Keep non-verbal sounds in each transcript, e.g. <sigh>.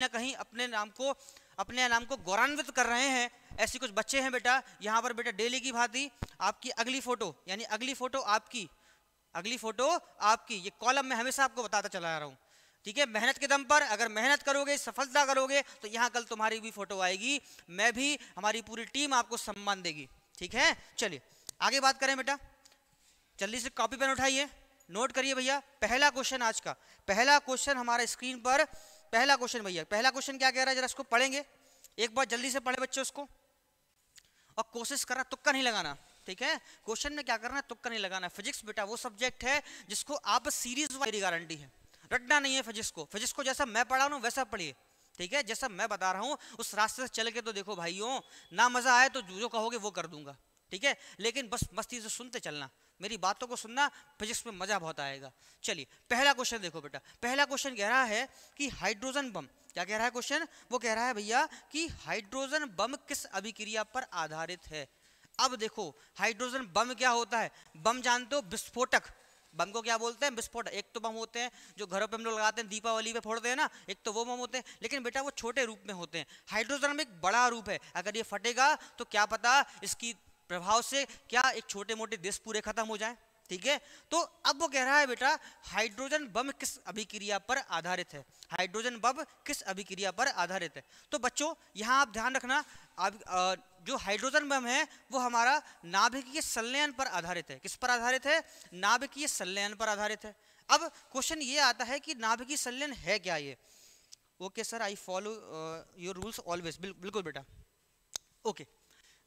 ना कहीं अपने नाम को अपने नाम को गौरवान्वित कर रहे हैं ऐसे कुछ बच्चे हैं बेटा यहाँ पर बेटा डेली की भांति आपकी अगली फोटो यानी अगली फोटो आपकी अगली फोटो आपकी ये कॉलम में हमेशा आपको बताता चला रहा हूँ ठीक है मेहनत के दम पर अगर मेहनत करोगे सफलता करोगे तो यहाँ कल तुम्हारी भी फोटो आएगी मैं भी हमारी पूरी टीम आपको सम्मान देगी ठीक है चलिए आगे बात करें बेटा जल्दी से कॉपी पेन उठाइए नोट करिए भैया पहला क्वेश्चन आज का पहला क्वेश्चन हमारा स्क्रीन पर पहला क्वेश्चन भैया पहला क्वेश्चन क्या कह रहा है जरा इसको पढ़ेंगे एक बार जल्दी से पढ़े बच्चे उसको और कोशिश करना तुक्का नहीं लगाना ठीक है क्वेश्चन में क्या करना है तुक्का नहीं लगाना फिजिक्स बेटा वो सब्जेक्ट है जिसको आप सीरीज वाली गारंटी है रटना नहीं है फिजिक्स को फिजिक्स को जैसा मैं पढ़ा रहा वैसा पढ़िए ठीक है जैसा मैं बता रहा हूँ उस रास्ते से चल के तो देखो भाइयों ना मजा आए तो जो कहोगे वो कर दूंगा ठीक है लेकिन बस मस्ती से सुनते चलना मेरी बातों को सुनना फिजिक्स में मज़ा बहुत आएगा चलिए पहला क्वेश्चन देखो बेटा पहला क्वेश्चन कह रहा है कि हाइड्रोजन बम क्या कह रहा है क्वेश्चन वो कह रहा है भैया कि हाइड्रोजन बम किस अभिक्रिया पर आधारित है अब देखो हाइड्रोजन बम क्या होता है बम जानते हो विस्फोटक बम को क्या बोलते हैं विस्फोटक एक तो बम होते हैं जो घरों पे हम लोग लगाते हैं दीपावली पे फोड़ते हैं ना एक तो वो बम होते हैं लेकिन बेटा वो छोटे रूप में होते हैं हाइड्रोजन में एक बड़ा रूप है अगर ये फटेगा तो क्या पता इसकी प्रभाव से क्या एक छोटे मोटे देश पूरे खत्म हो जाए ठीक है तो अब वो कह रहा है बेटा हाइड्रोजन बम किस अभिक्रिया पर आधारित है हाइड्रोजन बम किस अभिक्रिया पर आधारित है तो बच्चों यहाँ आप ध्यान रखना आप जो हाइड्रोजन बम है वो हमारा नाभिकीय संलयन पर आधारित है किस पर आधारित है नाभिकीय संलयन पर आधारित है अब क्वेश्चन ये आता है कि नाभिकीय संलयन है क्या ये okay sir I follow your rules always बिल्कुल बेटा ओके okay.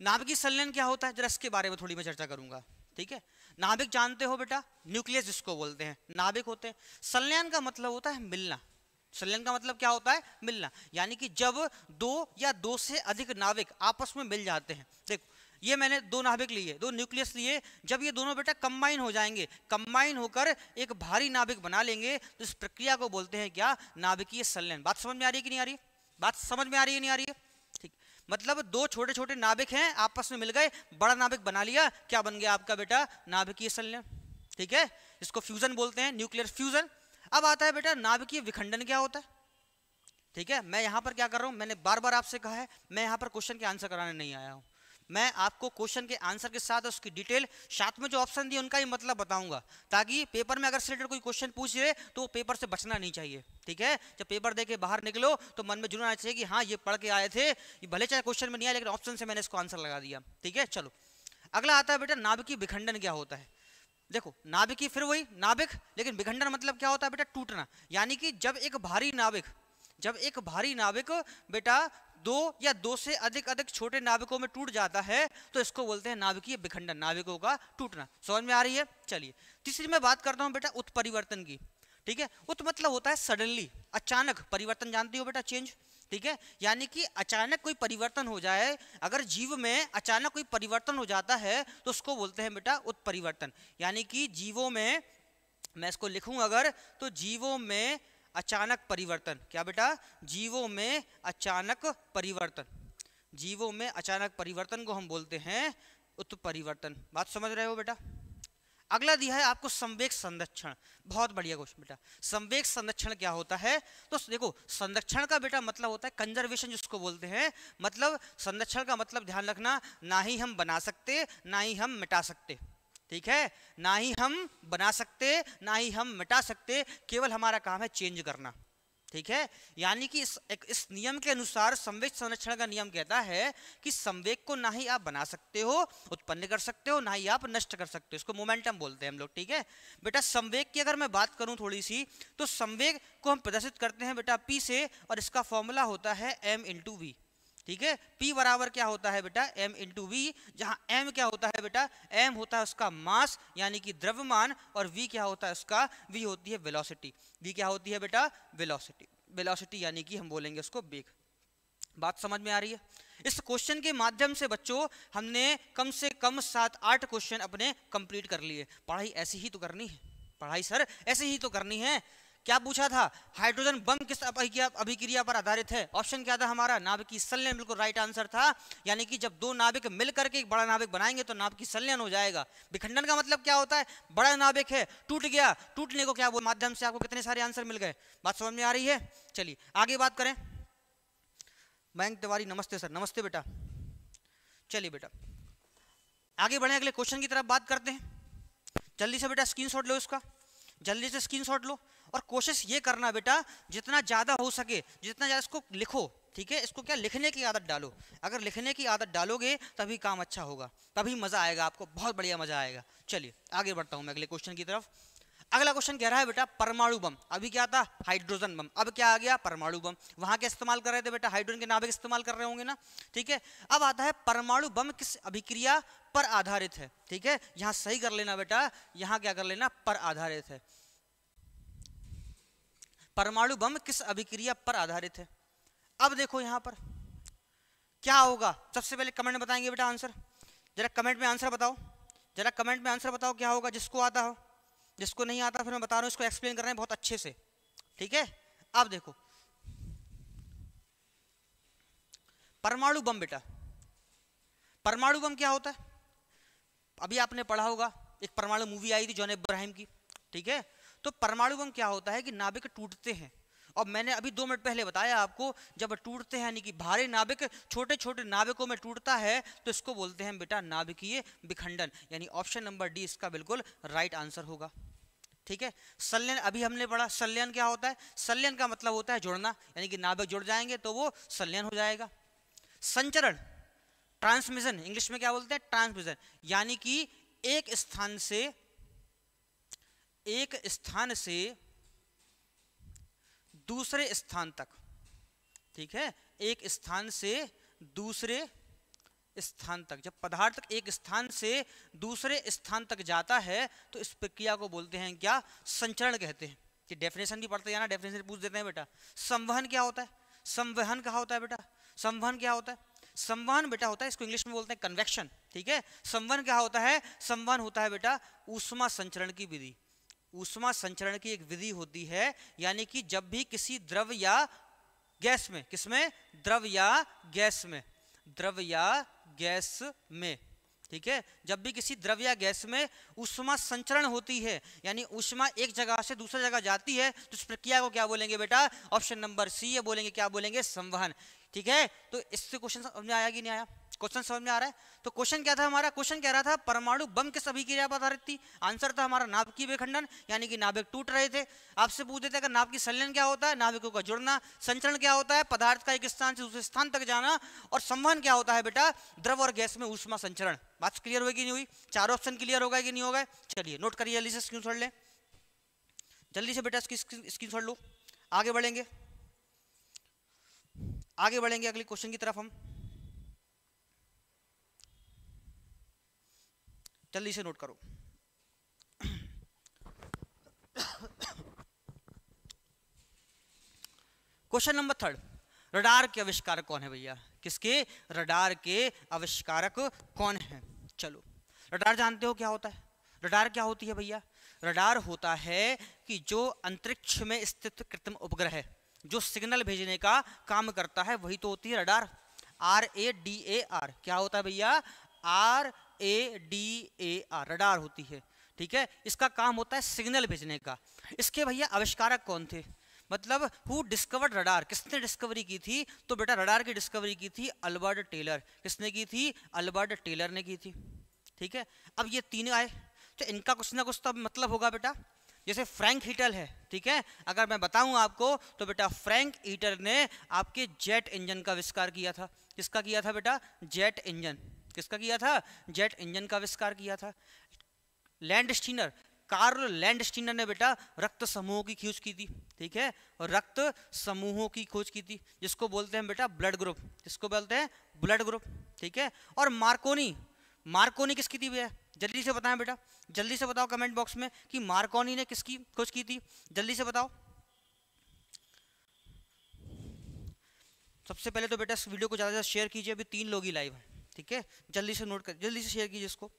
नाभिकीय संलयन क्या होता है जरा इसके बारे में थोड़ी मैं चर्चा करूंगा ठीक है नाभिक जानते हो बेटा न्यूक्लियस जिसको बोलते हैं नाभिक होते हैं संलयन का मतलब होता है मिलना संलयन का मतलब क्या होता है मिलना यानी कि जब दो या दो से अधिक नाभिक आपस में मिल जाते हैं देखो ये मैंने दो नाभिक लिए दो न्यूक्लियस लिए जब ये दोनों बेटा कंबाइन हो जाएंगे कंबाइन होकर एक भारी नाभिक बना लेंगे तो इस प्रक्रिया को बोलते हैं क्या नाभिकीय संलयन बात समझ में आ रही है कि नहीं आ रही बात समझ में आ रही है नहीं आ रही है मतलब दो छोटे छोटे नाभिक हैं आपस में मिल गए बड़ा नाभिक बना लिया क्या बन गया आपका बेटा नाभिकीय संलयन ठीक है इसको फ्यूजन बोलते हैं न्यूक्लियर फ्यूजन अब आता है बेटा नाभिकीय विखंडन क्या होता है ठीक है मैं यहाँ पर क्या कर रहा हूँ मैंने बार बार आपसे कहा है मैं यहाँ पर क्वेश्चन के आंसर कराने नहीं आया हूँ मैं आपको क्वेश्चन के आंसर के साथ उसकी डिटेल साथ में जो ऑप्शन दिए उनका ही मतलब बताऊंगा ताकि पेपर में अगर सिलेटेड कोई क्वेश्चन पूछ रहे तो पेपर से बचना नहीं चाहिए ठीक है जब पेपर दे बाहर निकलो तो मन में जुड़ना आना चाहिए कि हाँ ये पढ़ के आए थे भले चाहे क्वेश्चन में नहीं आया लेकिन ऑप्शन से मैंने इसको आंसर लगा दिया ठीक है चलो अगला आता है बेटा नाभिकी विखंडन क्या होता है देखो नाभिकी फिर वही नाभिक लेकिन विखंडन मतलब क्या होता है बेटा टूटना यानी कि जब एक भारी नाभिक जब एक भारी नाभिक बेटा दो या दो से अधिक अधिक छोटे नाविकों में टूट जाता है तो इसको बोलते हैं नाभिकीय विखंडन नाविकों का टूटना समझ में आ रही है चलिए तीसरी मैं बात करता हूँ बेटा उत्परिवर्तन की ठीक है उत मतलब होता है सडनली अचानक परिवर्तन जानती हो बेटा चेंज ठीक है यानी कि अचानक कोई परिवर्तन हो जाए अगर जीव में अचानक कोई परिवर्तन हो जाता है तो उसको बोलते हैं बेटा उत्परिवर्तन यानी कि जीवों में मैं इसको लिखूं अगर तो जीवों में अचानक परिवर्तन क्या बेटा जीवों में अचानक परिवर्तन जीवों में अचानक परिवर्तन को हम बोलते हैं उत्परिवर्तन बात समझ रहे हो बेटा अगला दिया है आपको संवेक संरक्षण बहुत बढ़िया क्वेश्चन बेटा संवेक संरक्षण क्या होता है तो देखो संरक्षण का बेटा मतलब होता है कंजर्वेशन जिसको बोलते हैं मतलब संरक्षण का मतलब ध्यान रखना ना ही हम बना सकते ना ही हम मिटा सकते ठीक है ना ही हम बना सकते ना ही हम मिटा सकते केवल हमारा काम है चेंज करना ठीक है यानी कि इस एक, इस नियम के अनुसार संवेद संरक्षण का नियम कहता है कि संवेद को ना ही आप बना सकते हो उत्पन्न कर सकते हो ना ही आप नष्ट कर सकते हो इसको मोमेंटम बोलते हैं हम लोग ठीक है बेटा संवेद की अगर मैं बात करूं थोड़ी सी तो संवेद को हम प्रदर्शित करते हैं बेटा पी से और इसका फॉर्मूला होता है एम इंटू वी ठीक है P बराबर क्या होता है बेटा m इंटू वी जहाँ m क्या होता है बेटा m होता है उसका मास यानी कि द्रव्यमान और v क्या होता है उसका v होती है वेलोसिटी v क्या होती है बेटा वेलोसिटी वेलोसिटी यानी कि हम बोलेंगे उसको बेग बात समझ में आ रही है इस क्वेश्चन के माध्यम से बच्चों हमने कम से कम सात आठ क्वेश्चन अपने कंप्लीट कर लिए पढ़ाई ऐसी ही तो करनी है पढ़ाई सर ऐसे ही तो करनी है क्या पूछा था हाइड्रोजन बम किस अभिक्रिया पर आधारित है ऑप्शन क्या था हमारा नाभिकीय संलयन बिल्कुल राइट आंसर था यानी कि जब दो नाभिक मिल करके एक बड़ा नाभिक बनाएंगे तो नाभिकीय संलयन हो जाएगा विखंडन का मतलब क्या होता है बड़ा नाभिक है टूट गया टूटने को क्या वो माध्यम से आपको कितने सारे आंसर मिल गए बात समझ में आ रही है चलिए आगे बात करें मयंक तिवारी नमस्ते सर नमस्ते बेटा चलिए बेटा आगे बढ़े अगले क्वेश्चन की तरफ बात करते हैं जल्दी से बेटा स्क्रीन लो इसका जल्दी से स्क्रीन लो और कोशिश ये करना बेटा जितना ज़्यादा हो सके जितना ज़्यादा इसको लिखो ठीक है इसको क्या लिखने की आदत डालो अगर लिखने की आदत डालोगे तभी काम अच्छा होगा तभी मज़ा आएगा आपको बहुत बढ़िया मज़ा आएगा चलिए आगे बढ़ता हूँ मैं अगले क्वेश्चन की तरफ अगला क्वेश्चन कह रहा है बेटा परमाणु बम अभी क्या था हाइड्रोजन बम अब क्या आ गया परमाणु बम वहां क्या इस्तेमाल कर रहे थे बेटा हाइड्रोजन के नाभिक इस्तेमाल कर रहे होंगे ना ठीक है अब आता है परमाणु बम किस अभिक्रिया पर आधारित है ठीक है यहाँ सही कर लेना बेटा यहाँ क्या कर लेना पर आधारित है परमाणु बम किस अभिक्रिया पर आधारित है अब देखो यहां पर क्या होगा सबसे पहले कमेंट में बताएंगे बेटा आंसर जरा कमेंट में आंसर बताओ जरा कमेंट में आंसर बताओ क्या होगा जिसको आता हो जिसको नहीं आता फिर मैं बता रहा हूं इसको एक्सप्लेन कर रहे हैं बहुत अच्छे से ठीक है अब देखो परमाणु बम बेटा परमाणु बम क्या होता है अभी आपने पढ़ा होगा एक परमाणु मूवी आई थी जॉन इब्राहिम की ठीक है तो परमाणु बम क्या होता है कि नाभिक टूटते हैं और मैंने अभी दो मिनट पहले बताया आपको जब टूटते हैं यानी कि भारी नाभिक छोटे छोटे नाभिकों में टूटता है तो इसको बोलते हैं बेटा नाभिकीय विखंडन यानी ऑप्शन नंबर डी इसका बिल्कुल राइट आंसर होगा ठीक है सल्यन अभी हमने पढ़ा सल्यन क्या होता है सल्यन का मतलब होता है जुड़ना यानी कि नाभिक जुड़ जाएंगे तो वो सल्यन हो जाएगा संचरण ट्रांसमिशन इंग्लिश में क्या बोलते हैं ट्रांसमिशन यानी कि एक स्थान से एक स्थान से दूसरे स्थान तक ठीक है एक स्थान से दूसरे स्थान तक जब पदार्थ एक स्थान से दूसरे स्थान तक जाता है तो इस प्रक्रिया को बोलते हैं क्या संचरण कहते हैं कि डेफिनेशन भी पढ़ते जाना डेफिनेशन पूछ देते हैं बेटा संवहन क्या होता है संवहन कहा होता है बेटा संवहन क्या होता है संवहन बेटा होता है इसको इंग्लिश में बोलते हैं कन्वेक्शन ठीक है संवहन क्या होता है संवहन होता है बेटा ऊष्मा संचरण की विधि ऊष्मा संचरण की एक विधि होती है यानी कि जब भी किसी द्रव या गैस में किसमें द्रव या गैस में द्रव या गैस में ठीक है जब भी किसी द्रव या गैस में उष्मा संचरण होती है यानी ऊष्मा एक जगह से दूसरी जगह जाती है तो इस प्रक्रिया को क्या बोलेंगे बेटा ऑप्शन नंबर सी ये बोलेंगे क्या बोलेंगे संवहन ठीक है तो इससे क्वेश्चन समझ में आया कि नहीं आया क्वेश्चन समझ में आ रहा है तो क्वेश्चन क्या था हमारा क्वेश्चन कह रहा था परमाणु बम किस अभिक्रिया पर आधारित थी आंसर था हमारा नाभिक की विखंडन यानी कि नाभिक टूट रहे थे आपसे पूछ देते अगर नाभिक संलयन क्या होता है नाभिकों का जुड़ना संचरण क्या होता है पदार्थ का एक स्थान से दूसरे स्थान तक जाना और संवहन क्या होता है बेटा द्रव और गैस में ऊष्मा संचरण बात क्लियर होगी नहीं हुई चार ऑप्शन क्लियर होगा कि नहीं होगा चलिए नोट करिए जल्दी से स्क्रीन ले जल्दी से बेटा इसकी स्क्रीन लो आगे बढ़ेंगे आगे बढ़ेंगे अगले क्वेश्चन की तरफ हम जल्दी से नोट करो क्वेश्चन नंबर थर्ड रडार के आविष्कारक कौन है भैया किसके रडार के आविष्कारक कौन है चलो रडार जानते हो क्या होता है रडार क्या होती है भैया रडार होता है कि जो अंतरिक्ष में स्थित कृत्रिम उपग्रह है जो सिग्नल भेजने का काम करता है वही तो होती है radar R A D A R क्या होता है भैया R A D A R radar होती है ठीक है इसका काम होता है सिग्नल भेजने का इसके भैया आविष्कारक कौन थे मतलब हु डिस्कवर्ड रडार किसने डिस्कवरी की थी तो बेटा रडार की डिस्कवरी की थी अल्बर्ट टेलर किसने की थी अल्बर्ट टेलर ने की थी ठीक है अब ये तीन आए तो इनका कुछ ना कुछ तो मतलब होगा बेटा जैसे फ्रैंक हीटल है ठीक है अगर मैं बताऊं आपको तो बेटा फ्रैंक हीटर ने आपके जेट इंजन का आविष्कार किया था किसका किया था बेटा जेट इंजन किसका किया था जेट इंजन का आविष्कार किया था Landsteiner Karl Landsteiner ने बेटा रक्त समूहों की खोज की थी ठीक है और रक्त समूहों की खोज की थी जिसको बोलते हैं बेटा ब्लड ग्रुप जिसको बोलते हैं ब्लड ग्रुप ठीक है और मार्कोनी मार्कोनी किसकी थी भैया जल्दी से बताएं बेटा जल्दी से बताओ कमेंट बॉक्स में कि मार्कोनी ने किसकी खोज की थी जल्दी से बताओ सबसे पहले तो बेटा इस वीडियो को ज़्यादा से ज़्यादा शेयर कीजिए अभी तीन लोग ही लाइव हैं ठीक है जल्दी से नोट कर जल्दी से शेयर कीजिए इसको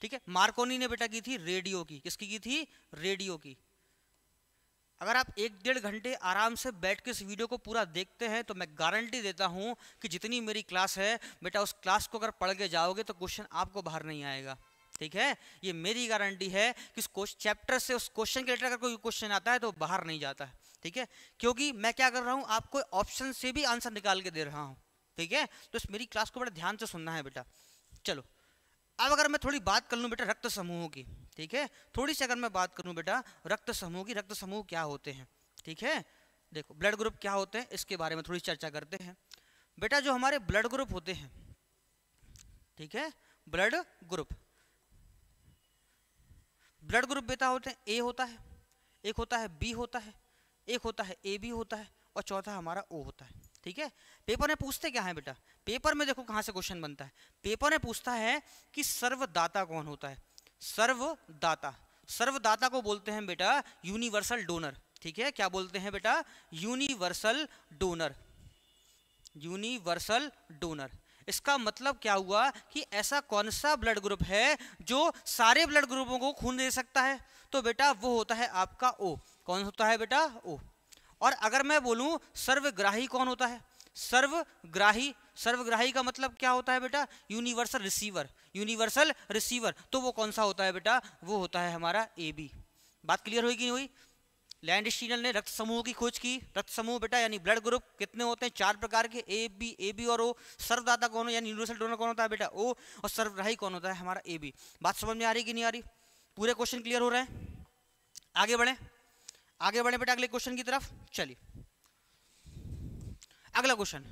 ठीक है मार्कोनी ने बेटा की थी रेडियो की किसकी की थी रेडियो की अगर आप एक डेढ़ घंटे आराम से बैठ के इस वीडियो को पूरा देखते हैं तो मैं गारंटी देता हूं कि जितनी मेरी क्लास है बेटा उस क्लास को अगर पढ़ के जाओगे तो क्वेश्चन आपको बाहर नहीं आएगा ठीक है ये मेरी गारंटी है कि उस चैप्टर से उस क्वेश्चन के रिलेटेड अगर कोई क्वेश्चन आता है तो बाहर नहीं जाता है ठीक है क्योंकि मैं क्या कर रहा हूँ आपको ऑप्शन से भी आंसर निकाल के दे रहा हूँ ठीक है तो इस मेरी क्लास को बड़ा ध्यान से सुनना है बेटा चलो अब अगर मैं थोड़ी बात कर लूँ बेटा रक्त समूहों की ठीक है थोड़ी सी अगर मैं बात करूँ बेटा रक्त समूह की रक्त समूह क्या होते हैं ठीक है देखो ब्लड ग्रुप क्या होते हैं इसके बारे में थोड़ी चर्चा करते हैं बेटा जो हमारे ब्लड ग्रुप होते हैं ठीक है ब्लड ग्रुप ब्लड ग्रुप बेटा होते हैं ए होता है एक होता है बी होता है एक होता है ए बी होता है और चौथा हमारा ओ होता है ठीक है पेपर में पूछते क्या है बेटा पेपर में देखो कहाँ से क्वेश्चन बनता है पेपर में पूछता है कि सर्वदाता कौन होता है सर्वदाता सर्वदाता को बोलते हैं बेटा यूनिवर्सल डोनर ठीक है क्या बोलते हैं बेटा यूनिवर्सल डोनर यूनिवर्सल डोनर इसका मतलब क्या हुआ कि ऐसा कौन सा ब्लड ग्रुप है जो सारे ब्लड ग्रुपों को खून दे सकता है तो बेटा वो होता है आपका ओ कौन होता है बेटा ओ और अगर मैं बोलूँ सर्वग्राही कौन होता है सर्वग्राही सर्वग्राही का मतलब क्या होता है बेटा यूनिवर्सल रिसीवर यूनिवर्सल रिसीवर तो वो कौन सा होता है बेटा वो होता है हमारा ए बी बात क्लियर हुई कि नहीं हुई लैंड स्टीनल ने रक्त समूह की खोज की रक्त समूह बेटा यानी ब्लड ग्रुप कितने होते हैं चार प्रकार के ए बी ए बी और ओ सर्वदाता कौन हो यानी यूनिवर्सल डोनर कौन होता है बेटा ओ और सर्वराही कौन होता है हमारा ए बी बात समझ में आ रही कि नहीं आ रही पूरे क्वेश्चन क्लियर हो रहे हैं आगे बढ़े आगे बढ़े बेटा अगले क्वेश्चन की तरफ चलिए अगला क्वेश्चन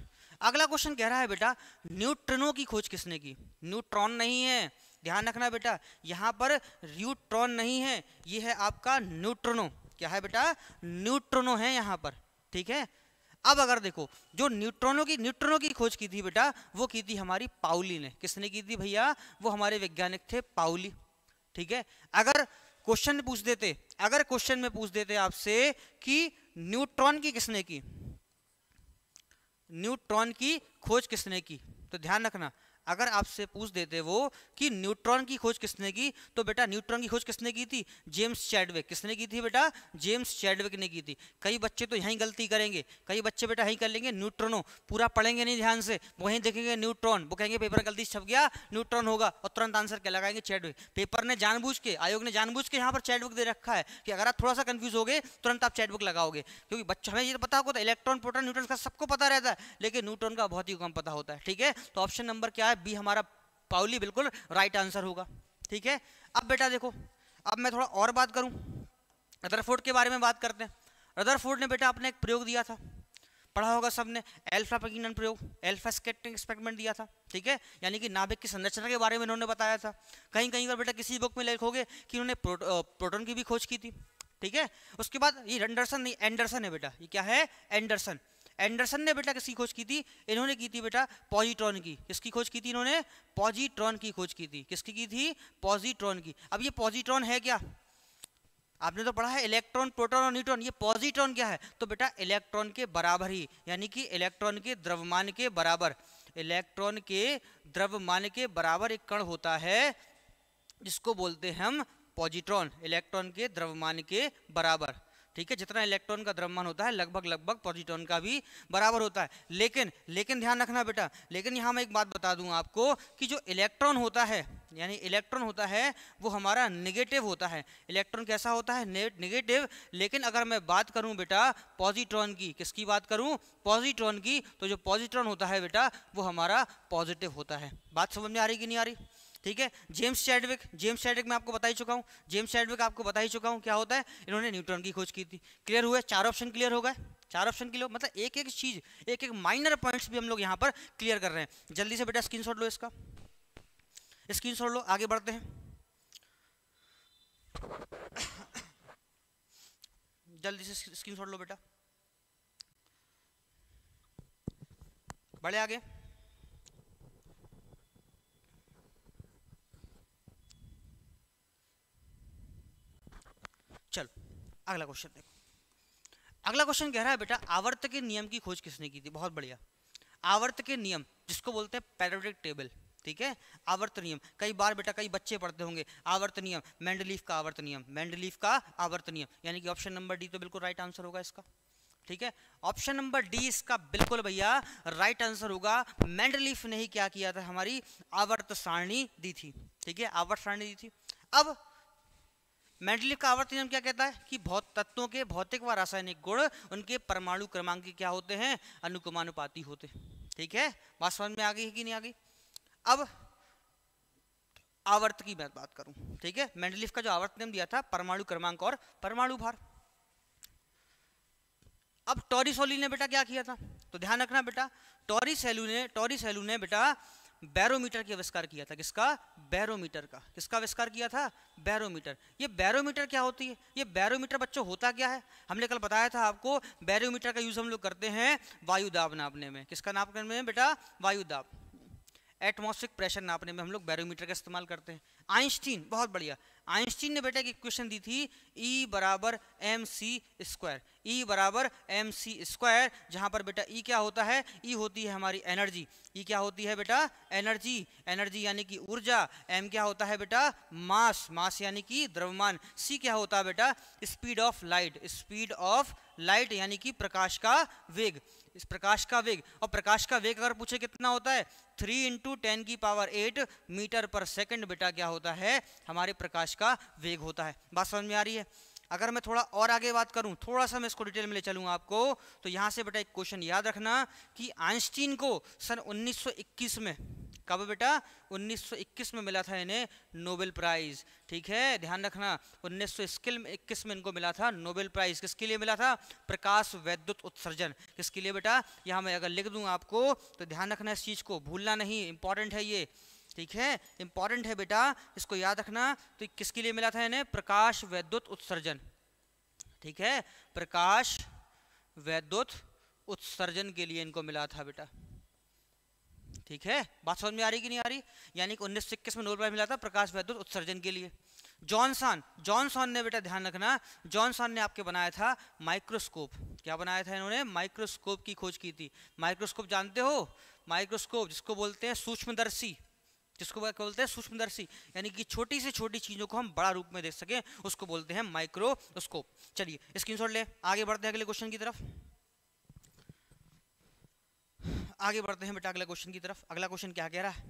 अगला क्वेश्चन कह रहा है बेटा न्यूट्रनों की खोज किसने की न्यूट्रॉन नहीं है ध्यान रखना बेटा यहाँ पर न्यूट्रॉन नहीं है ये है आपका न्यूट्रनो क्या है बेटा न्यूट्रोनो है यहाँ पर ठीक है अब अगर देखो जो न्यूट्रॉनों की न्यूट्रॉनों की खोज की थी बेटा वो की थी हमारी पाउली ने किसने की थी भैया वो हमारे वैज्ञानिक थे पाउली ठीक है अगर क्वेश्चन पूछ देते अगर क्वेश्चन में पूछ देते आपसे कि न्यूट्रॉन की किसने की न्यूट्रॉन की खोज किसने की तो ध्यान रखना अगर आपसे पूछ देते वो कि न्यूट्रॉन की खोज किसने की तो बेटा न्यूट्रॉन की खोज किसने की थी जेम्स चैडविक किसने की थी बेटा जेम्स चैडविक ने की थी कई बच्चे तो यहीं गलती करेंगे कई बच्चे बेटा यहीं कर लेंगे न्यूट्रॉनो पूरा पढ़ेंगे नहीं ध्यान से वहीं देखेंगे न्यूट्रॉन वो कहेंगे पेपर गलती छप गया न्यूट्रॉन होगा और तुरंत आंसर क्या लगाएंगे चैडविक पेपर ने जानबूझ के आयोग ने जानबूझ के यहाँ पर चैडविक दे रखा है कि अगर आप थोड़ा सा कन्फ्यूज हो गए तुरंत आप चैटबुक लगाओगे क्योंकि बच्चा हमें ये तो पता होगा तो इलेक्ट्रॉन प्रोटॉन न्यूट्रॉन का सबको पता रहता है लेकिन न्यूट्रॉन का बहुत ही कम पता होता है ठीक है तो ऑप्शन नंबर क्या है है बी हमारा पाउली बिल्कुल राइट आंसर होगा ठीक है अब बेटा देखो अब मैं थोड़ा और बात करूं रदरफोर्ड के बारे में बात करते हैं रदरफोर्ड ने बेटा आपने एक प्रयोग दिया था पढ़ा होगा सबने एल्फा पकिनन प्रयोग एल्फा स्केटिंग एक्सपेरिमेंट दिया था ठीक है यानी कि नाभिक की संरचना के बारे में इन्होंने बताया था कहीं कहीं पर बेटा किसी बुक में लिखोगे कि उन्होंने प्रोटोन की भी खोज की थी ठीक है उसके बाद ये एंडरसन नहीं एंडरसन है बेटा ये क्या है एंडरसन एंडरसन ने बेटा किसकी खोज की थी इन्होंने की थी बेटा पॉजिट्रॉन की किसकी खोज की थी इन्होंने पॉजिट्रॉन की खोज की थी किसकी की थी पॉजिट्रॉन की अब ये पॉजिट्रॉन है क्या आपने तो पढ़ा है इलेक्ट्रॉन प्रोटॉन और न्यूट्रॉन ये पॉजिट्रॉन क्या है तो बेटा इलेक्ट्रॉन के बराबर ही यानी कि इलेक्ट्रॉन के द्रव्यमान के बराबर इलेक्ट्रॉन के द्रव्यमान के बराबर एक कण होता है जिसको बोलते हैं हम पॉजिट्रॉन इलेक्ट्रॉन के द्रव्यमान के बराबर ठीक है जितना इलेक्ट्रॉन का द्रव्यमान होता है लगभग लगभग पॉजिट्रॉन का भी बराबर होता है लेकिन लेकिन ध्यान रखना बेटा लेकिन यहाँ मैं एक बात बता दूँ आपको कि जो इलेक्ट्रॉन होता है यानी इलेक्ट्रॉन होता है वो हमारा निगेटिव होता है इलेक्ट्रॉन कैसा होता है निगेटिव लेकिन अगर मैं बात करूँ बेटा पॉजिट्रॉन की किसकी बात करूँ पॉजिट्रॉन की तो जो पॉजिट्रॉन होता है बेटा वो हमारा पॉजिटिव होता है बात समझ में आ रही कि नहीं आ रही ठीक है जेम्स चैडविक जेम्स चैडविक मैं आपको बता ही चुका हूँ जेम्स चैडविक आपको बता ही चुका हूँ क्या होता है इन्होंने न्यूट्रॉन की खोज की थी क्लियर हुआ चार ऑप्शन क्लियर हो गए चार ऑप्शन क्लियर मतलब एक एक चीज़ एक एक माइनर पॉइंट्स भी हम लोग यहाँ पर क्लियर कर रहे हैं जल्दी से बेटा स्क्रीन लो इसका स्क्रीन लो आगे बढ़ते हैं जल्दी से स्क्रीन लो बेटा बड़े आगे चलो अगला क्वेश्चन देखो अगला क्वेश्चन कह रहा है बेटा आवर्त के नियम की खोज किसने की थी बहुत बढ़िया आवर्त के नियम जिसको बोलते हैं पैरोडिक टेबल ठीक है आवर्त नियम कई बार बेटा कई बच्चे पढ़ते होंगे आवर्त नियम मैंडलीफ का आवर्त नियम मैंडलीफ का आवर्त नियम यानी कि ऑप्शन नंबर डी तो बिल्कुल राइट आंसर होगा इसका ठीक है ऑप्शन नंबर डी इसका बिल्कुल भैया राइट आंसर होगा मैंडलीफ ने ही क्या किया था हमारी आवर्त सारणी दी थी ठीक है आवर्त सारणी दी थी अब मेंडलिव का आवर्त नियम क्या कहता है कि भौत तत्वों के भौतिक व रासायनिक गुण उनके परमाणु क्रमांक क्या होते हैं अनुकमानुपाती होते ठीक है बात समझ में आ गई है कि नहीं आ गई अब आवर्त की मैं बात करूं ठीक है मेंडलिफ का जो आवर्त नियम दिया था परमाणु क्रमांक और परमाणु भार अब टॉरी सोली ने बेटा क्या किया था तो ध्यान रखना बेटा टॉरी सेलू ने टॉरी सेलू ने बेटा बैरोमीटर के आविष्कार किया था किसका बैरोमीटर का किसका आविष्कार किया था बैरोमीटर ये बैरोमीटर क्या होती है ये बैरोमीटर बच्चों होता क्या है हमने कल बताया था आपको बैरोमीटर का यूज़ हम लोग करते हैं वायु दाब नापने में किसका नापने में बेटा वायु दाब एटमॉस्फेरिक प्रेशर नापने में हम लोग बैरोमीटर का इस्तेमाल करते हैं आइंस्टीन बहुत बढ़िया आइंस्टीन ने बेटा एक इक्वेशन दी थी ई e बराबर एम सी स्क्वायर ई बराबर एम सी स्क्वायर जहाँ पर बेटा ई e क्या होता है ई e होती है हमारी एनर्जी ई क्या होती है बेटा एनर्जी एनर्जी यानी कि ऊर्जा एम क्या होता है बेटा मास मास यानी कि द्रव्यमान सी क्या होता है बेटा speed of light speed of light यानी कि प्रकाश का वेग इस प्रकाश का वेग और प्रकाश का वेग अगर पूछे कितना होता है थ्री इंटू टेन की power eight metre per second बेटा क्या होता है हमारे प्रकाश का वेग होता है बात समझ में आ रही है अगर मैं थोड़ा और आगे बात करूं थोड़ा सा मैं इसको डिटेल में ले चलूँ आपको तो यहाँ से बेटा एक क्वेश्चन याद रखना कि आइंस्टीन को सन 1921 में कब बेटा 1921 में मिला था इन्हें नोबेल प्राइज ठीक है ध्यान रखना उन्नीस में इक्कीस में इनको मिला था नोबेल प्राइज किसके लिए मिला था प्रकाश वैद्युत उत्सर्जन किसके लिए बेटा यहाँ मैं अगर लिख दूँ आपको तो ध्यान रखना इस चीज़ को भूलना नहीं इंपॉर्टेंट है ये ठीक है इंपॉर्टेंट है बेटा इसको याद रखना तो किसके लिए मिला था इन्हें प्रकाश वैद्युत उत्सर्जन ठीक है प्रकाश वैद्युत उत्सर्जन के लिए इनको मिला था बेटा ठीक है बात समझ में आ रही कि नहीं आ रही यानी कि उन्नीस में नोबेल प्राइज मिला था प्रकाश वैद्युत उत्सर्जन के लिए जॉनसन जॉनसन ने बेटा ध्यान रखना जॉनसन ने आपके बनाया था माइक्रोस्कोप क्या बनाया था इन्होंने माइक्रोस्कोप की खोज की थी माइक्रोस्कोप जानते हो माइक्रोस्कोप जिसको बोलते हैं सूक्ष्मदर्शी जिसको बोलते हैं सूक्ष्मदर्शी यानी कि छोटी से छोटी चीज़ों को हम बड़ा रूप में देख सकें उसको बोलते हैं माइक्रोस्कोप चलिए स्क्रीनशॉट ले आगे बढ़ते हैं अगले क्वेश्चन की तरफ आगे बढ़ते हैं बेटा अगले क्वेश्चन की तरफ अगला क्वेश्चन क्या कह रहा है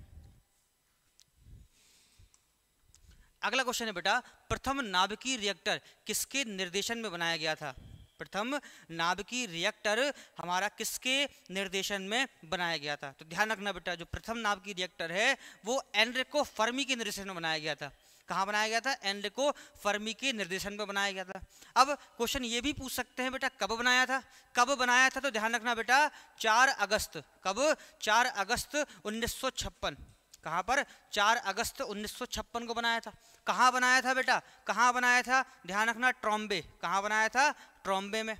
अगला क्वेश्चन है बेटा प्रथम नाभिकीय रिएक्टर किसके निर्देशन में बनाया गया था प्रथम नाभिकीय रिएक्टर हमारा किसके निर्देशन में बनाया गया था तो ध्यान रखना बेटा जो प्रथम नाभिकीय रिएक्टर है वो एनरिको फर्मी के निर्देशन में बनाया गया था कहाँ बनाया गया था एंड को फर्मी के निर्देशन पर बनाया गया था अब क्वेश्चन ये भी पूछ सकते हैं बेटा कब बनाया था कब बनाया था तो ध्यान रखना बेटा 4 अगस्त कब 4 अगस्त उन्नीस कहाँ पर 4 अगस्त उन्नीस को बनाया था कहाँ बनाया था बेटा कहाँ बनाया था ध्यान रखना ट्रॉम्बे कहाँ बनाया था ट्रॉम्बे में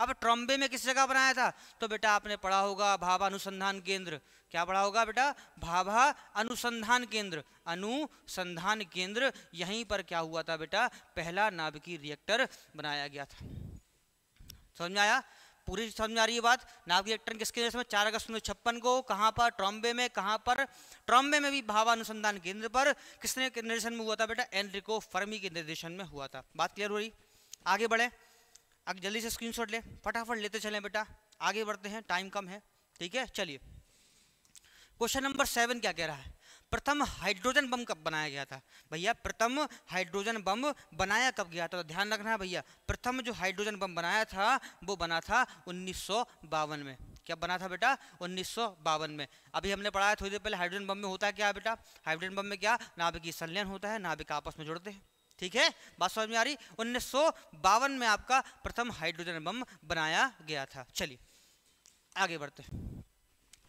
अब ट्रॉम्बे में किस जगह बनाया था तो बेटा आपने पढ़ा होगा अनुसंधान केंद्र क्या पढ़ा होगा बेटा भाभा अनुसंधान केंद्र अनुसंधान केंद्र यहीं पर क्या हुआ था बेटा पहला नाभिकी रिएक्टर बनाया गया था समझ में आया पूरी समझ में आ रही है बात नाभिकी रिएक्टर किसके जैसे चार अगस्त उन्नीस छप्पन को कहाँ पर ट्रॉम्बे में कहाँ पर ट्रॉम्बे में भी भाभा अनुसंधान केंद्र पर किसने के निर्देशन में हुआ था बेटा एनरिको फर्मी के निर्देशन में हुआ था बात क्लियर हो रही आगे बढ़े अब जल्दी से स्क्रीनशॉट ले फटाफट लेते चले बेटा आगे बढ़ते हैं टाइम कम है ठीक है चलिए क्वेश्चन नंबर सेवन क्या कह रहा है प्रथम हाइड्रोजन बम कब बनाया गया था भैया प्रथम हाइड्रोजन बम बनाया कब गया था तो ध्यान रखना है भैया प्रथम जो हाइड्रोजन बम बनाया था वो बना था उन्नीस में क्या बना था बेटा उन्नीस में अभी हमने पढ़ाया थोड़ी देर पहले हाइड्रोजन बम में होता है क्या बेटा हाइड्रोजन बम में क्या नाभिकीय संलयन होता है नाभिक आपस में जुड़ते हैं ठीक है बात समझ में आ रही उन्नीस में आपका प्रथम हाइड्रोजन बम बनाया गया था चलिए आगे बढ़ते हैं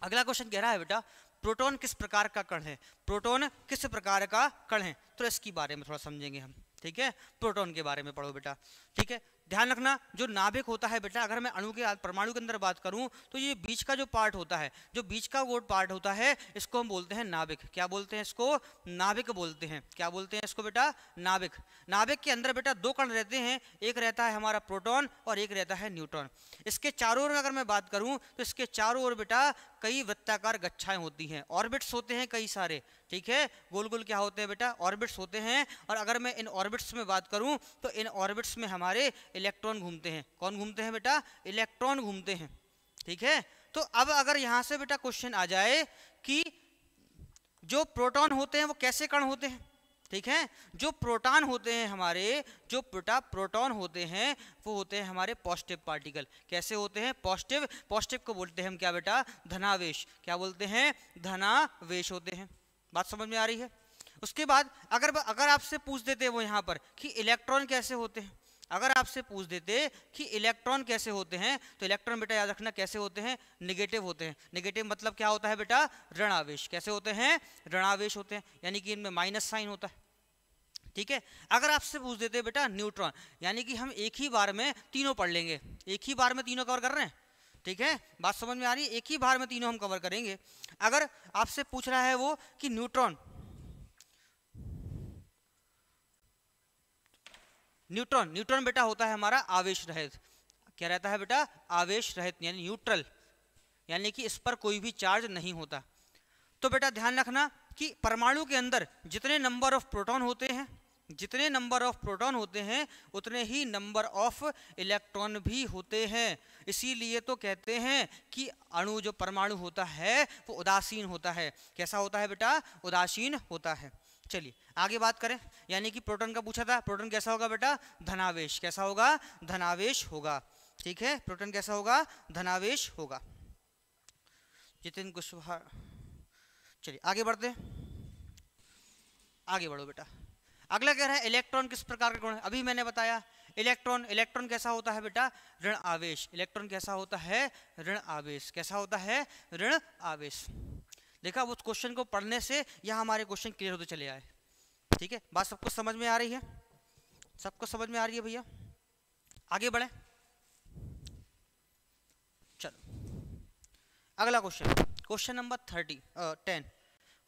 अगला क्वेश्चन कह रहा है बेटा प्रोटॉन किस प्रकार का कण है प्रोटॉन किस प्रकार का कण है तो इसके बारे में थोड़ा समझेंगे हम ठीक है प्रोटॉन के बारे में पढ़ो बेटा ठीक है ध्यान रखना जो नाभिक होता है बेटा अगर मैं अणु के परमाणु के अंदर बात करूं तो ये बीच का जो पार्ट होता है जो बीच का वो पार्ट होता है इसको हम बोलते हैं नाभिक क्या बोलते हैं इसको नाभिक बोलते हैं क्या बोलते हैं इसको बेटा नाभिक नाभिक के अंदर बेटा दो कण रहते हैं एक रहता है हमारा प्रोटोन और एक रहता है न्यूट्रॉन इसके चारों ओर अगर मैं बात करूँ तो इसके चारों ओर बेटा कई वृत्ताकार गच्छाएं होती हैं ऑर्बिट्स होते हैं कई सारे ठीक है गोल गोल क्या होते हैं बेटा ऑर्बिट्स होते हैं और अगर मैं इन ऑर्बिट्स में बात करूं तो इन ऑर्बिट्स में हमारे इलेक्ट्रॉन घूमते हैं कौन घूमते हैं बेटा इलेक्ट्रॉन घूमते हैं ठीक है तो अब अगर यहाँ से बेटा क्वेश्चन आ जाए कि जो प्रोटॉन होते हैं वो कैसे कण होते हैं ठीक है जो प्रोटॉन होते हैं हमारे जो प्रोटा प्रोटॉन होते हैं वो होते हैं हमारे पॉजिटिव पार्टिकल कैसे होते हैं पॉजिटिव पॉजिटिव को बोलते हैं हम क्या बेटा धनावेश क्या बोलते हैं धनावेश होते हैं बात समझ में आ रही है उसके बाद अगर अगर आपसे पूछ देते वो यहाँ पर कि इलेक्ट्रॉन कैसे होते हैं अगर आपसे पूछ देते कि इलेक्ट्रॉन कैसे होते हैं तो इलेक्ट्रॉन बेटा याद रखना कैसे होते हैं निगेटिव होते हैं निगेटिव मतलब क्या होता है बेटा ऋण आवेश कैसे होते हैं ऋण आवेश होते हैं यानी कि इनमें माइनस साइन होता है ठीक है अगर आपसे पूछ देते बेटा न्यूट्रॉन यानी कि हम एक ही बार में तीनों पढ़ लेंगे एक ही बार में तीनों कवर कर रहे हैं ठीक है बात समझ में आ रही है एक ही बार में तीनों हम कवर करेंगे अगर आपसे पूछ रहा है वो कि न्यूट्रॉन न्यूट्रॉन न्यूट्रॉन बेटा होता है हमारा आवेश रहित क्या रहता है बेटा आवेश रहित यानी न्यूट्रल यानी कि इस पर कोई भी चार्ज नहीं होता तो बेटा ध्यान रखना कि परमाणु के अंदर जितने नंबर ऑफ प्रोटॉन होते हैं जितने नंबर ऑफ प्रोटॉन होते हैं उतने ही नंबर ऑफ इलेक्ट्रॉन भी होते हैं इसीलिए तो कहते हैं कि अणु जो परमाणु होता है वो उदासीन होता है कैसा होता है बेटा उदासीन होता है चलिए आगे बात करें यानी कि प्रोटॉन का पूछा था प्रोटॉन कैसा होगा बेटा धनावेश कैसा होगा धनावेश होगा ठीक है प्रोटॉन कैसा होगा धनावेश होगा जितिन कुशवाहा चलिए आगे बढ़ते आगे बढ़ो बेटा अगला कह रहा है इलेक्ट्रॉन किस प्रकार का गुण है अभी मैंने बताया इलेक्ट्रॉन इलेक्ट्रॉन कैसा होता है बेटा ऋण आवेश इलेक्ट्रॉन कैसा होता है ऋण आवेश कैसा होता है ऋण आवेश देखा उस क्वेश्चन को पढ़ने से यह हमारे क्वेश्चन क्लियर होते चले आए ठीक है बात सबको समझ में आ रही है सबको समझ में आ रही है भैया आगे बढ़े चलो अगला question question number thirty ten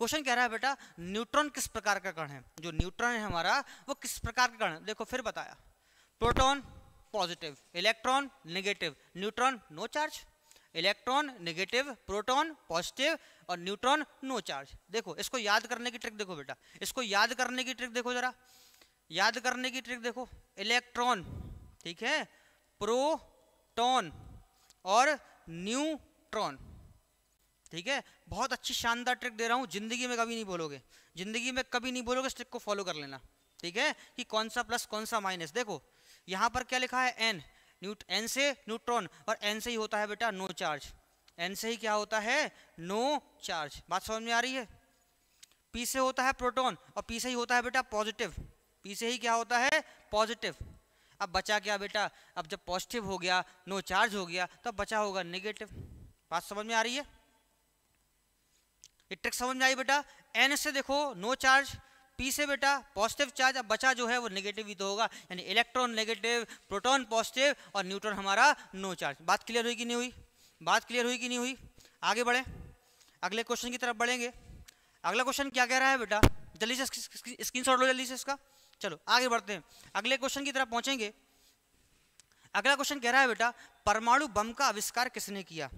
question कह रहा है बेटा न्यूट्रॉन किस प्रकार का कण है जो न्यूट्रॉन है हमारा वो किस प्रकार का कण है देखो फिर बताया proton positive electron negative neutron no charge electron negative proton positive और न्यूट्रॉन नो चार्ज देखो इसको याद करने की ट्रिक देखो बेटा इसको याद करने की ट्रिक देखो जरा याद करने की ट्रिक देखो इलेक्ट्रॉन ठीक है प्रोटॉन और न्यूट्रॉन ठीक है बहुत अच्छी शानदार ट्रिक दे रहा हूँ जिंदगी में कभी नहीं बोलोगे जिंदगी में कभी नहीं बोलोगे इस ट्रिक को फॉलो कर लेना ठीक है कि कौन सा प्लस कौन सा माइनस देखो यहाँ पर क्या लिखा है एन न्यूट एन से न्यूट्रॉन और एन से ही होता है बेटा नो चार्ज एन से ही क्या होता है नो चार्ज बात समझ में आ रही है पी से होता है प्रोटॉन और पी से ही होता है बेटा पॉजिटिव पी से ही क्या होता है पॉजिटिव अब बचा क्या बेटा अब जब पॉजिटिव हो गया नो चार्ज हो गया तो बचा होगा नेगेटिव बात समझ में आ रही है ये ट्रिक समझ में आई बेटा एन से देखो नो चार्ज पी से बेटा पॉजिटिव चार्ज अब बचा जो है वो नेगेटिव ही तो होगा यानी इलेक्ट्रॉन नेगेटिव प्रोटॉन पॉजिटिव और न्यूट्रॉन हमारा नो चार्ज बात क्लियर हुई कि नहीं हुई बात क्लियर हुई कि नहीं हुई आगे बढ़े अगले क्वेश्चन की तरफ बढ़ेंगे अगला क्वेश्चन क्या कह रहा है बेटा जल्दी से स्क्रीन शॉट लो जल्दी से इसका चलो आगे बढ़ते हैं अगले क्वेश्चन की तरफ पहुंचेंगे अगला क्वेश्चन कह रहा है बेटा परमाणु बम का आविष्कार किसने किया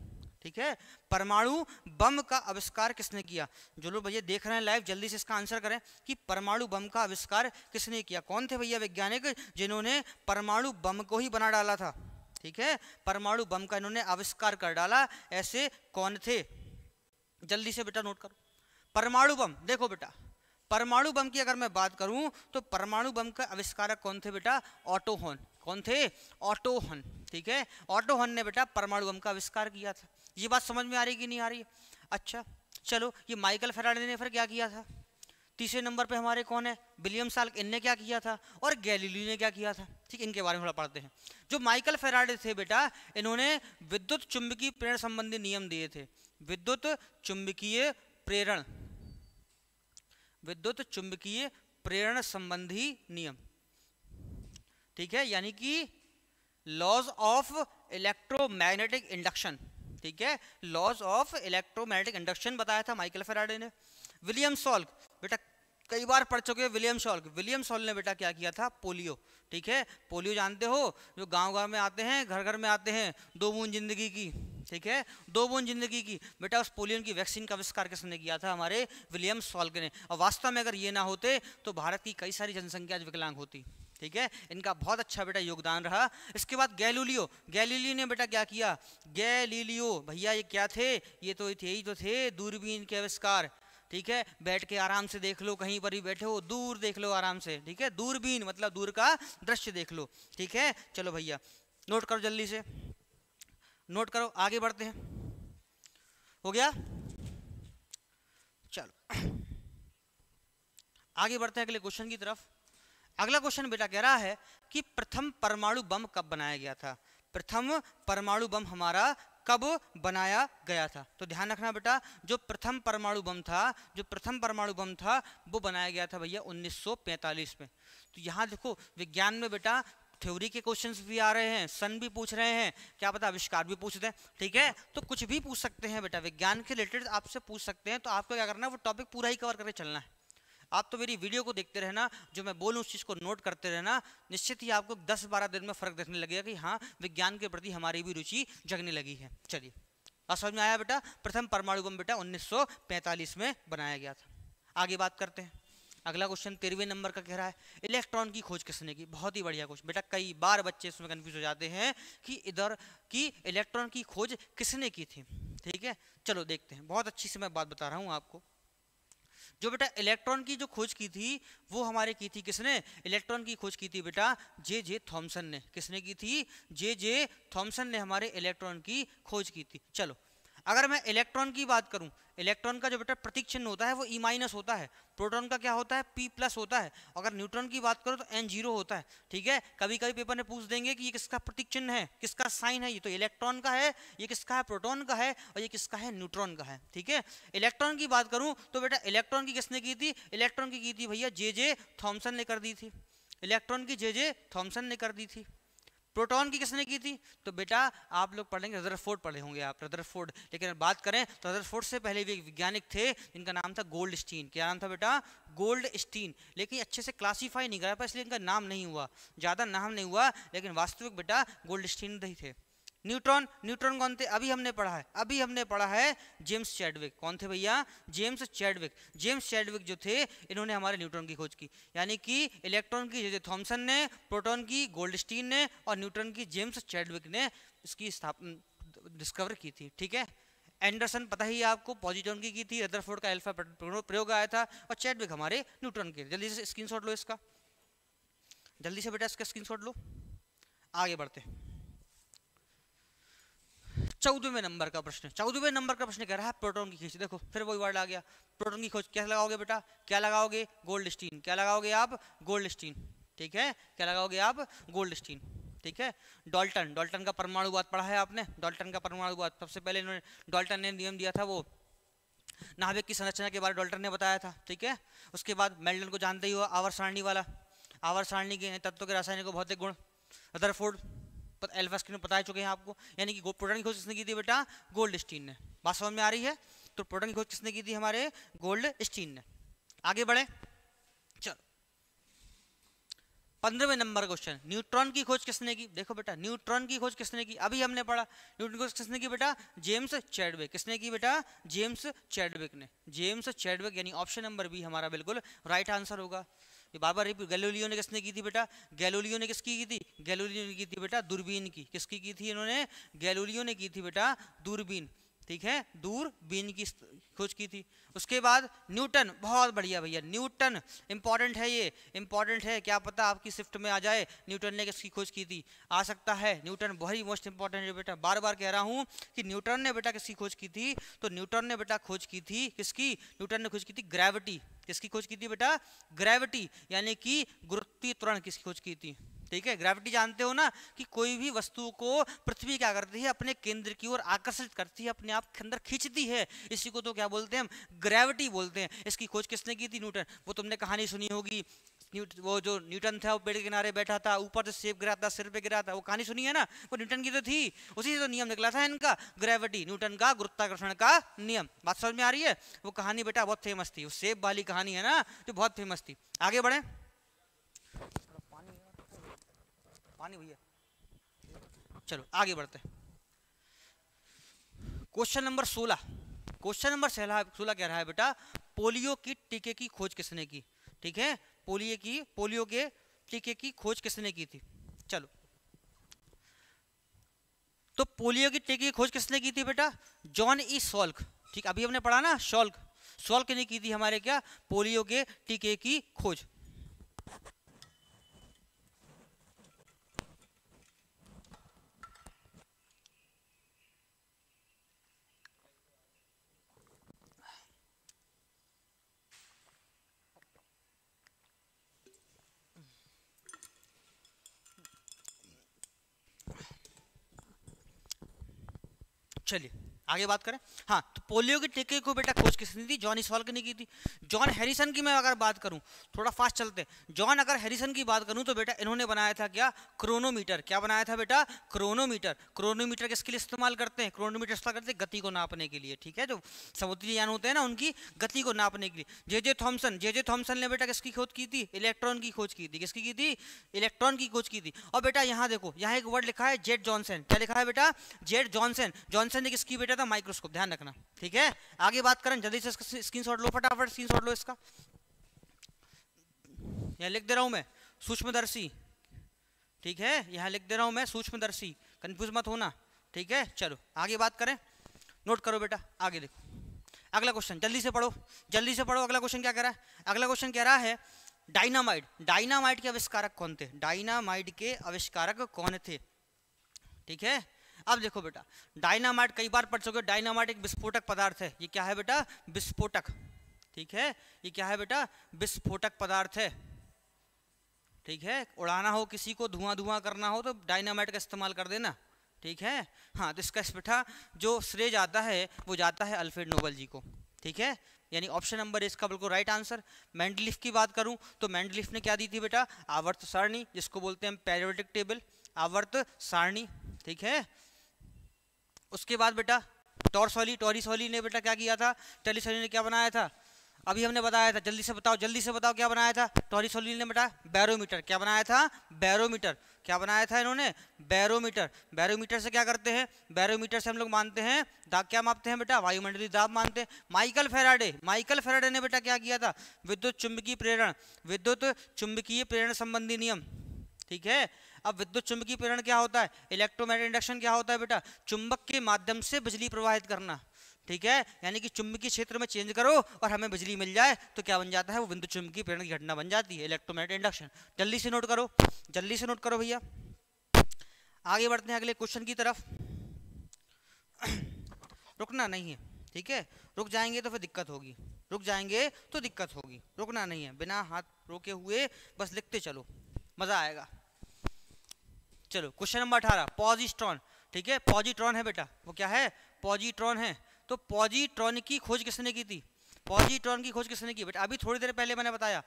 ठीक है परमाणु बम का आविष्कार किसने किया जो लोग भैया देख रहे हैं लाइव जल्दी से इसका आंसर करें कि परमाणु बम का आविष्कार किसने किया कौन थे भैया वैज्ञानिक जिन्होंने परमाणु बम को ही बना डाला था ठीक है परमाणु बम का इन्होंने आविष्कार कर डाला ऐसे कौन थे जल्दी से बेटा नोट करो परमाणु बम देखो बेटा परमाणु बम की अगर मैं बात करूं तो परमाणु बम का आविष्कारक कौन थे बेटा ऑटोहन कौन थे ऑटोहन ठीक है ऑटोहन ने बेटा परमाणु बम का आविष्कार किया था ये बात समझ में आ रही कि नहीं आ रही अच्छा चलो ये माइकल फेराडे ने फिर क्या किया था तीसरे नंबर पे हमारे कौन है विलियम साल्क इनने क्या किया था और गैलीलियो ने क्या किया था ठीक इनके बारे में थोड़ा पढ़ते हैं जो माइकल फेराडे थे बेटा इन्होंने विद्युत चुंबकीय प्रेरण संबंधी नियम दिए थे विद्युत चुंबकीय प्रेरण विद्युत चुंबकीय प्रेरण संबंधी नियम ठीक है यानी कि लॉज ऑफ इलेक्ट्रोमैग्नेटिक इंडक्शन ठीक है लॉज ऑफ इलेक्ट्रोमैग्नेटिक इंडक्शन बताया था माइकल फेराडे ने विलियम सॉल्क बेटा कई बार पढ़ चुके हैं विलियम सॉल्क विलियम सॉल्क ने बेटा क्या किया था पोलियो ठीक है पोलियो जानते हो जो गांव गांव में आते हैं घर घर में आते हैं दो बूंद जिंदगी की ठीक है दो बूंद जिंदगी की बेटा उस पोलियो की वैक्सीन का आविष्कार किसने किया था हमारे विलियम सॉल्क ने और वास्तव में अगर ये ना होते तो भारत की कई सारी जनसंख्या आज विकलांग होती ठीक है इनका बहुत अच्छा बेटा योगदान रहा इसके बाद गैलूलियो गैलीलियो ने बेटा क्या किया गैलीलियो भैया ये क्या थे ये तो थे ही तो थे दूरबीन के आविष्कार ठीक है बैठ के आराम से देख लो कहीं पर भी बैठे हो दूर देख लो आराम से ठीक है दूरबीन मतलब दूर का दृश्य देख लो ठीक है चलो भैया नोट करो जल्दी से नोट करो आगे बढ़ते हैं हो गया चलो आगे बढ़ते हैं अगले क्वेश्चन की तरफ अगला क्वेश्चन बेटा कह रहा है कि प्रथम परमाणु बम कब बनाया गया था प्रथम परमाणु बम हमारा कब बनाया गया था तो ध्यान रखना बेटा जो प्रथम परमाणु बम था जो प्रथम परमाणु बम था वो बनाया गया था भैया 1945 में तो यहाँ देखो विज्ञान में बेटा थ्योरी के क्वेश्चंस भी आ रहे हैं सन भी पूछ रहे हैं क्या पता आविष्कार भी पूछ दें ठीक है तो कुछ भी पूछ सकते हैं बेटा विज्ञान के रिलेटेड आपसे पूछ सकते हैं तो आपको क्या करना है वो टॉपिक पूरा ही कवर करके चलना है आप तो मेरी वीडियो को देखते रहना जो मैं बोलूँ उस चीज़ को नोट करते रहना निश्चित ही आपको दस बारह दिन में फ़र्क देखने लगेगा कि हाँ विज्ञान के प्रति हमारी भी रुचि जगने लगी है चलिए और समझ में आया बेटा प्रथम परमाणु बम बेटा उन्नीस में बनाया गया था आगे बात करते हैं अगला क्वेश्चन तेरहवें नंबर का कह रहा है इलेक्ट्रॉन की खोज किसने की बहुत ही बढ़िया क्वेश्चन बेटा कई बार बच्चे इसमें कन्फ्यूज हो जाते हैं कि इधर की इलेक्ट्रॉन की खोज किसने की थी ठीक है चलो देखते हैं बहुत अच्छी से मैं बात बता रहा हूँ आपको जो बेटा इलेक्ट्रॉन की जो खोज की थी वो हमारे की थी किसने इलेक्ट्रॉन की खोज की थी बेटा जे जे थॉम्सन ने किसने की थी जे जे थॉम्सन ने हमारे इलेक्ट्रॉन की खोज की थी चलो अगर मैं इलेक्ट्रॉन की बात करूं इलेक्ट्रॉन का जो बेटा प्रतीक चिन्ह होता है वो ई e माइनस होता है प्रोटॉन का क्या होता है पी प्लस होता है अगर न्यूट्रॉन की बात करो तो एन जीरो होता है ठीक है कभी कभी पेपर में पूछ देंगे कि ये किसका प्रतीक चिन्ह है किसका साइन है ये तो इलेक्ट्रॉन का है ये किसका है प्रोटोन का है और ये किसका है न्यूट्रॉन का है ठीक है इलेक्ट्रॉन की बात करूँ तो बेटा इलेक्ट्रॉन की किसने की थी इलेक्ट्रॉन की की थी भैया जे जे थॉम्सन ने कर दी थी इलेक्ट्रॉन की जे जे थॉम्सन ने कर दी थी प्रोटॉन की किसने की थी तो बेटा आप लोग पढ़ेंगे रदरफोर्ड पढ़े होंगे आप रदरफोर्ड लेकिन बात करें तो रदरफोर्ड से पहले भी एक वैज्ञानिक थे जिनका नाम था गोल्ड स्टीन क्या नाम था बेटा गोल्ड स्टीन लेकिन अच्छे से क्लासीफाई नहीं करा पर इसलिए इनका नाम नहीं हुआ ज़्यादा नाम नहीं हुआ लेकिन वास्तविक बेटा गोल्ड स्टीन ही थे न्यूट्रॉन न्यूट्रॉन कौन थे अभी हमने पढ़ा है अभी हमने पढ़ा है जेम्स चैडविक कौन थे भैया जेम्स चैडविक जेम्स चैडविक जो थे इन्होंने हमारे न्यूट्रॉन की खोज की यानी कि इलेक्ट्रॉन की जैसे थॉम्सन ने प्रोटॉन की गोल्डस्टीन ने और न्यूट्रॉन की जेम्स चैडविक ने इसकी स्थापना डिस्कवर की थी ठीक है एंडरसन पता ही आपको पॉजिट्रॉन की की थी रदरफोर्ड का एल्फा प्रयोग आया था और चैडविक हमारे न्यूट्रॉन के जल्दी से स्क्रीन लो इसका जल्दी से बेटा इसका स्क्रीन लो आगे बढ़ते हैं चौदहवें नंबर का प्रश्न चौदहवें नंबर का प्रश्न कह रहा है प्रोटोन की खींच देखो फिर वही वर्ड आ गया प्रोटोन की खोज क्या लगाओगे बेटा क्या लगाओगे गोल्ड स्टीन क्या लगाओगे आप गोल्ड स्टीन ठीक है क्या लगाओगे आप गोल्ड स्टीन ठीक है डॉल्टन डॉल्टन का परमाणुवाद पढ़ा है आपने डॉल्टन का परमाणुवाद सबसे पहले इन्होंने डॉल्टन ने नियम दिया था वो नाभिक की संरचना के बारे में डॉल्टन ने बताया था ठीक है उसके बाद मेल्डन को जानते ही हो आवर सारणी वाला आवर सारणी के तत्वों के रासायनिक भौतिक गुण रदरफोर्ड एल्फा स्क्रीन में बता चुके हैं आपको यानी कि प्रोटॉन की खोज किसने की थी बेटा गोल्ड स्टीन ने बात समझ में आ रही है तो प्रोटॉन की खोज किसने की थी हमारे गोल्ड स्टीन ने आगे बढ़े चलो पंद्रहवें नंबर क्वेश्चन न्यूट्रॉन की खोज किसने की देखो बेटा न्यूट्रॉन की खोज किसने की अभी हमने पढ़ा न्यूट्रॉन की खोज किसने की बेटा जेम्स चैडविक किसने की बेटा जेम्स चैडविक ने जेम्स चैडविक यानी ऑप्शन नंबर बी हमारा बिल्कुल राइट आंसर होगा ये बार बार रिपीट गैलोलियो ने किसने की थी बेटा गैलोलियो ने किसकी की थी गैलोलियो ने की थी बेटा दूरबीन की किसकी की थी इन्होंने गैलोलियो ने की थी बेटा दूरबीन ठीक है दूर बीन की खोज की थी उसके बाद न्यूटन बहुत बढ़िया भैया न्यूटन इंपॉर्टेंट है ये इंपॉर्टेंट है क्या पता आपकी शिफ्ट में आ जाए न्यूटन ने किसकी खोज की थी आ सकता है न्यूटन बहुत ही मोस्ट इंपॉर्टेंट है बेटा बार बार कह रहा हूँ कि न्यूटन ने बेटा किसकी खोज की थी तो न्यूटन ने बेटा खोज की थी किसकी न्यूटन ने खोज की थी ग्रेविटी किसकी खोज की थी बेटा ग्रेविटी यानी कि गुरुत्वीय त्वरण किसकी खोज की थी ठीक है ग्रेविटी जानते हो ना कि कोई भी वस्तु को पृथ्वी क्या करती है अपने केंद्र की ओर आकर्षित करती है अपने आप के अंदर खींचती है इसी को तो क्या बोलते हैं हम ग्रेविटी बोलते हैं इसकी खोज किसने की थी न्यूटन वो तुमने कहानी सुनी होगी वो जो न्यूटन था वो पेड़ के किनारे बैठा था ऊपर से सेब गिरा था सिर पे गिरा था वो कहानी सुनी है ना वो न्यूटन की तो थी उसी से तो नियम निकला था इनका ग्रेविटी न्यूटन का गुरुत्वाकर्षण का नियम बात समझ में आ रही है वो कहानी बेटा बहुत फेमस थी वो सेब वाली कहानी है ना जो बहुत फेमस थी आगे बढ़े पानी भैया चलो आगे बढ़ते क्वेश्चन नंबर सोलह क्वेश्चन नंबर सोलह कह रहा है बेटा पोलियो की टीके की खोज किसने की ठीक है पोलियो की पोलियो के टीके की खोज किसने की थी चलो तो पोलियो की टीके की खोज किसने की थी बेटा जॉन ई सोल्क ठीक अभी हमने पढ़ा ना शोल्क शोल्क ने की थी हमारे क्या पोलियो के टीके की खोज uccelli आगे बात करें हाँ तो पोलियो के टीके को बेटा खोज किसने थी जॉन इसवाल ने की थी जॉन हैरिसन की मैं अगर बात करूँ थोड़ा फास्ट चलते जॉन अगर हैरिसन की बात करूँ तो बेटा इन्होंने बनाया था क्या क्रोनोमीटर क्या बनाया था बेटा क्रोनोमीटर क्रोनोमीटर किसके लिए इस्तेमाल करते हैं क्रोनोमीटर इस्तेमाल करते हैं गति को नापने के लिए ठीक है जो समुद्री यान होते हैं ना उनकी गति को नापने के लिए जे जे थॉम्सन जे जे थॉम्सन ने बेटा किसकी खोज की थी इलेक्ट्रॉन की खोज की थी किसकी की थी इलेक्ट्रॉन की खोज की थी और बेटा यहाँ देखो यहाँ एक वर्ड लिखा है जेट जॉनसन क्या लिखा है बेटा जेट जॉनसन जॉनसन ने किसकी बेटा क्या था माइक्रोस्कोप ध्यान रखना ठीक है आगे बात करें जल्दी से इसका स्क्रीन लो फटाफट स्क्रीन लो इसका यहाँ लिख दे रहा हूँ मैं सूक्ष्मदर्शी ठीक है यहाँ लिख दे रहा हूँ मैं सूक्ष्मदर्शी कन्फ्यूज मत होना ठीक है चलो आगे बात करें नोट करो बेटा आगे देखो अगला क्वेश्चन जल्दी से पढ़ो जल्दी से पढ़ो अगला क्वेश्चन क्या कह रहा है अगला क्वेश्चन कह रहा है डायनामाइट डायनामाइट के आविष्कारक कौन थे डायनामाइट के आविष्कारक कौन थे ठीक है अब देखो बेटा डायनामाइट कई बार पढ़ चुके हो डायनामाइट एक विस्फोटक पदार्थ है ये क्या है बेटा विस्फोटक ठीक है ये क्या है बेटा विस्फोटक पदार्थ है ठीक है उड़ाना हो किसी को धुआं धुआं करना हो तो डायनामाइट का इस्तेमाल कर देना ठीक है हाँ तो इसका बेटा जो श्रेय जाता है वो जाता है अल्फ्रेड नोबल जी को ठीक है यानी ऑप्शन नंबर इसका बिल्कुल राइट आंसर मैंडलिफ की बात करूं तो मैंडलिफ ने क्या दी थी बेटा आवर्त सारणी जिसको बोलते हैं हम पेरियोडिक टेबल आवर्त सारणी ठीक है उसके बाद बेटा टॉरसोली टॉरिसोली ने बेटा क्या किया था टेलीसोली ने क्या बनाया था अभी हमने बताया था जल्दी से बताओ जल्दी से बताओ क्या बनाया था टॉरिसोली ने बेटा बैरोमीटर क्या बनाया था बैरोमीटर क्या बनाया था इन्होंने बैरोमीटर बैरोमीटर से क्या करते हैं बैरोमीटर से हम लोग मानते हैं दाब क्या मापते हैं बेटा वायुमंडलीय दाब मानते हैं माइकल फेराडे माइकल फेराडे ने बेटा क्या किया था विद्युत चुंबकीय प्रेरण विद्युत चुंबकीय प्रेरण संबंधी नियम ठीक है अब विद्युत चुंबकीय प्रेरण क्या होता है इलेक्ट्रोमैग्नेटिक इंडक्शन क्या होता है बेटा चुंबक के माध्यम से बिजली प्रवाहित करना ठीक है यानी कि चुंबकीय क्षेत्र में चेंज करो और हमें बिजली मिल जाए तो क्या बन जाता है वो विद्युत चुंबकीय प्रेरण की घटना बन जाती है इलेक्ट्रोमैग्नेटिक इंडक्शन जल्दी से नोट करो जल्दी से नोट करो भैया आगे बढ़ते हैं अगले क्वेश्चन की तरफ <clears throat> रुकना नहीं है ठीक है रुक जाएंगे तो फिर दिक्कत होगी रुक जाएंगे तो दिक्कत होगी रुकना नहीं है बिना हाथ रोके हुए बस लिखते चलो मज़ा आएगा चलो क्वेश्चन नंबर अठारह पॉजिट्रॉन ठीक है पॉजिट्रॉन है बेटा वो क्या है पॉजिट्रॉन है तो पॉजिट्रॉन की खोज किसने की थी पॉजिट्रॉन की खोज किसने की बेटा अभी थोड़ी देर पहले मैंने बताया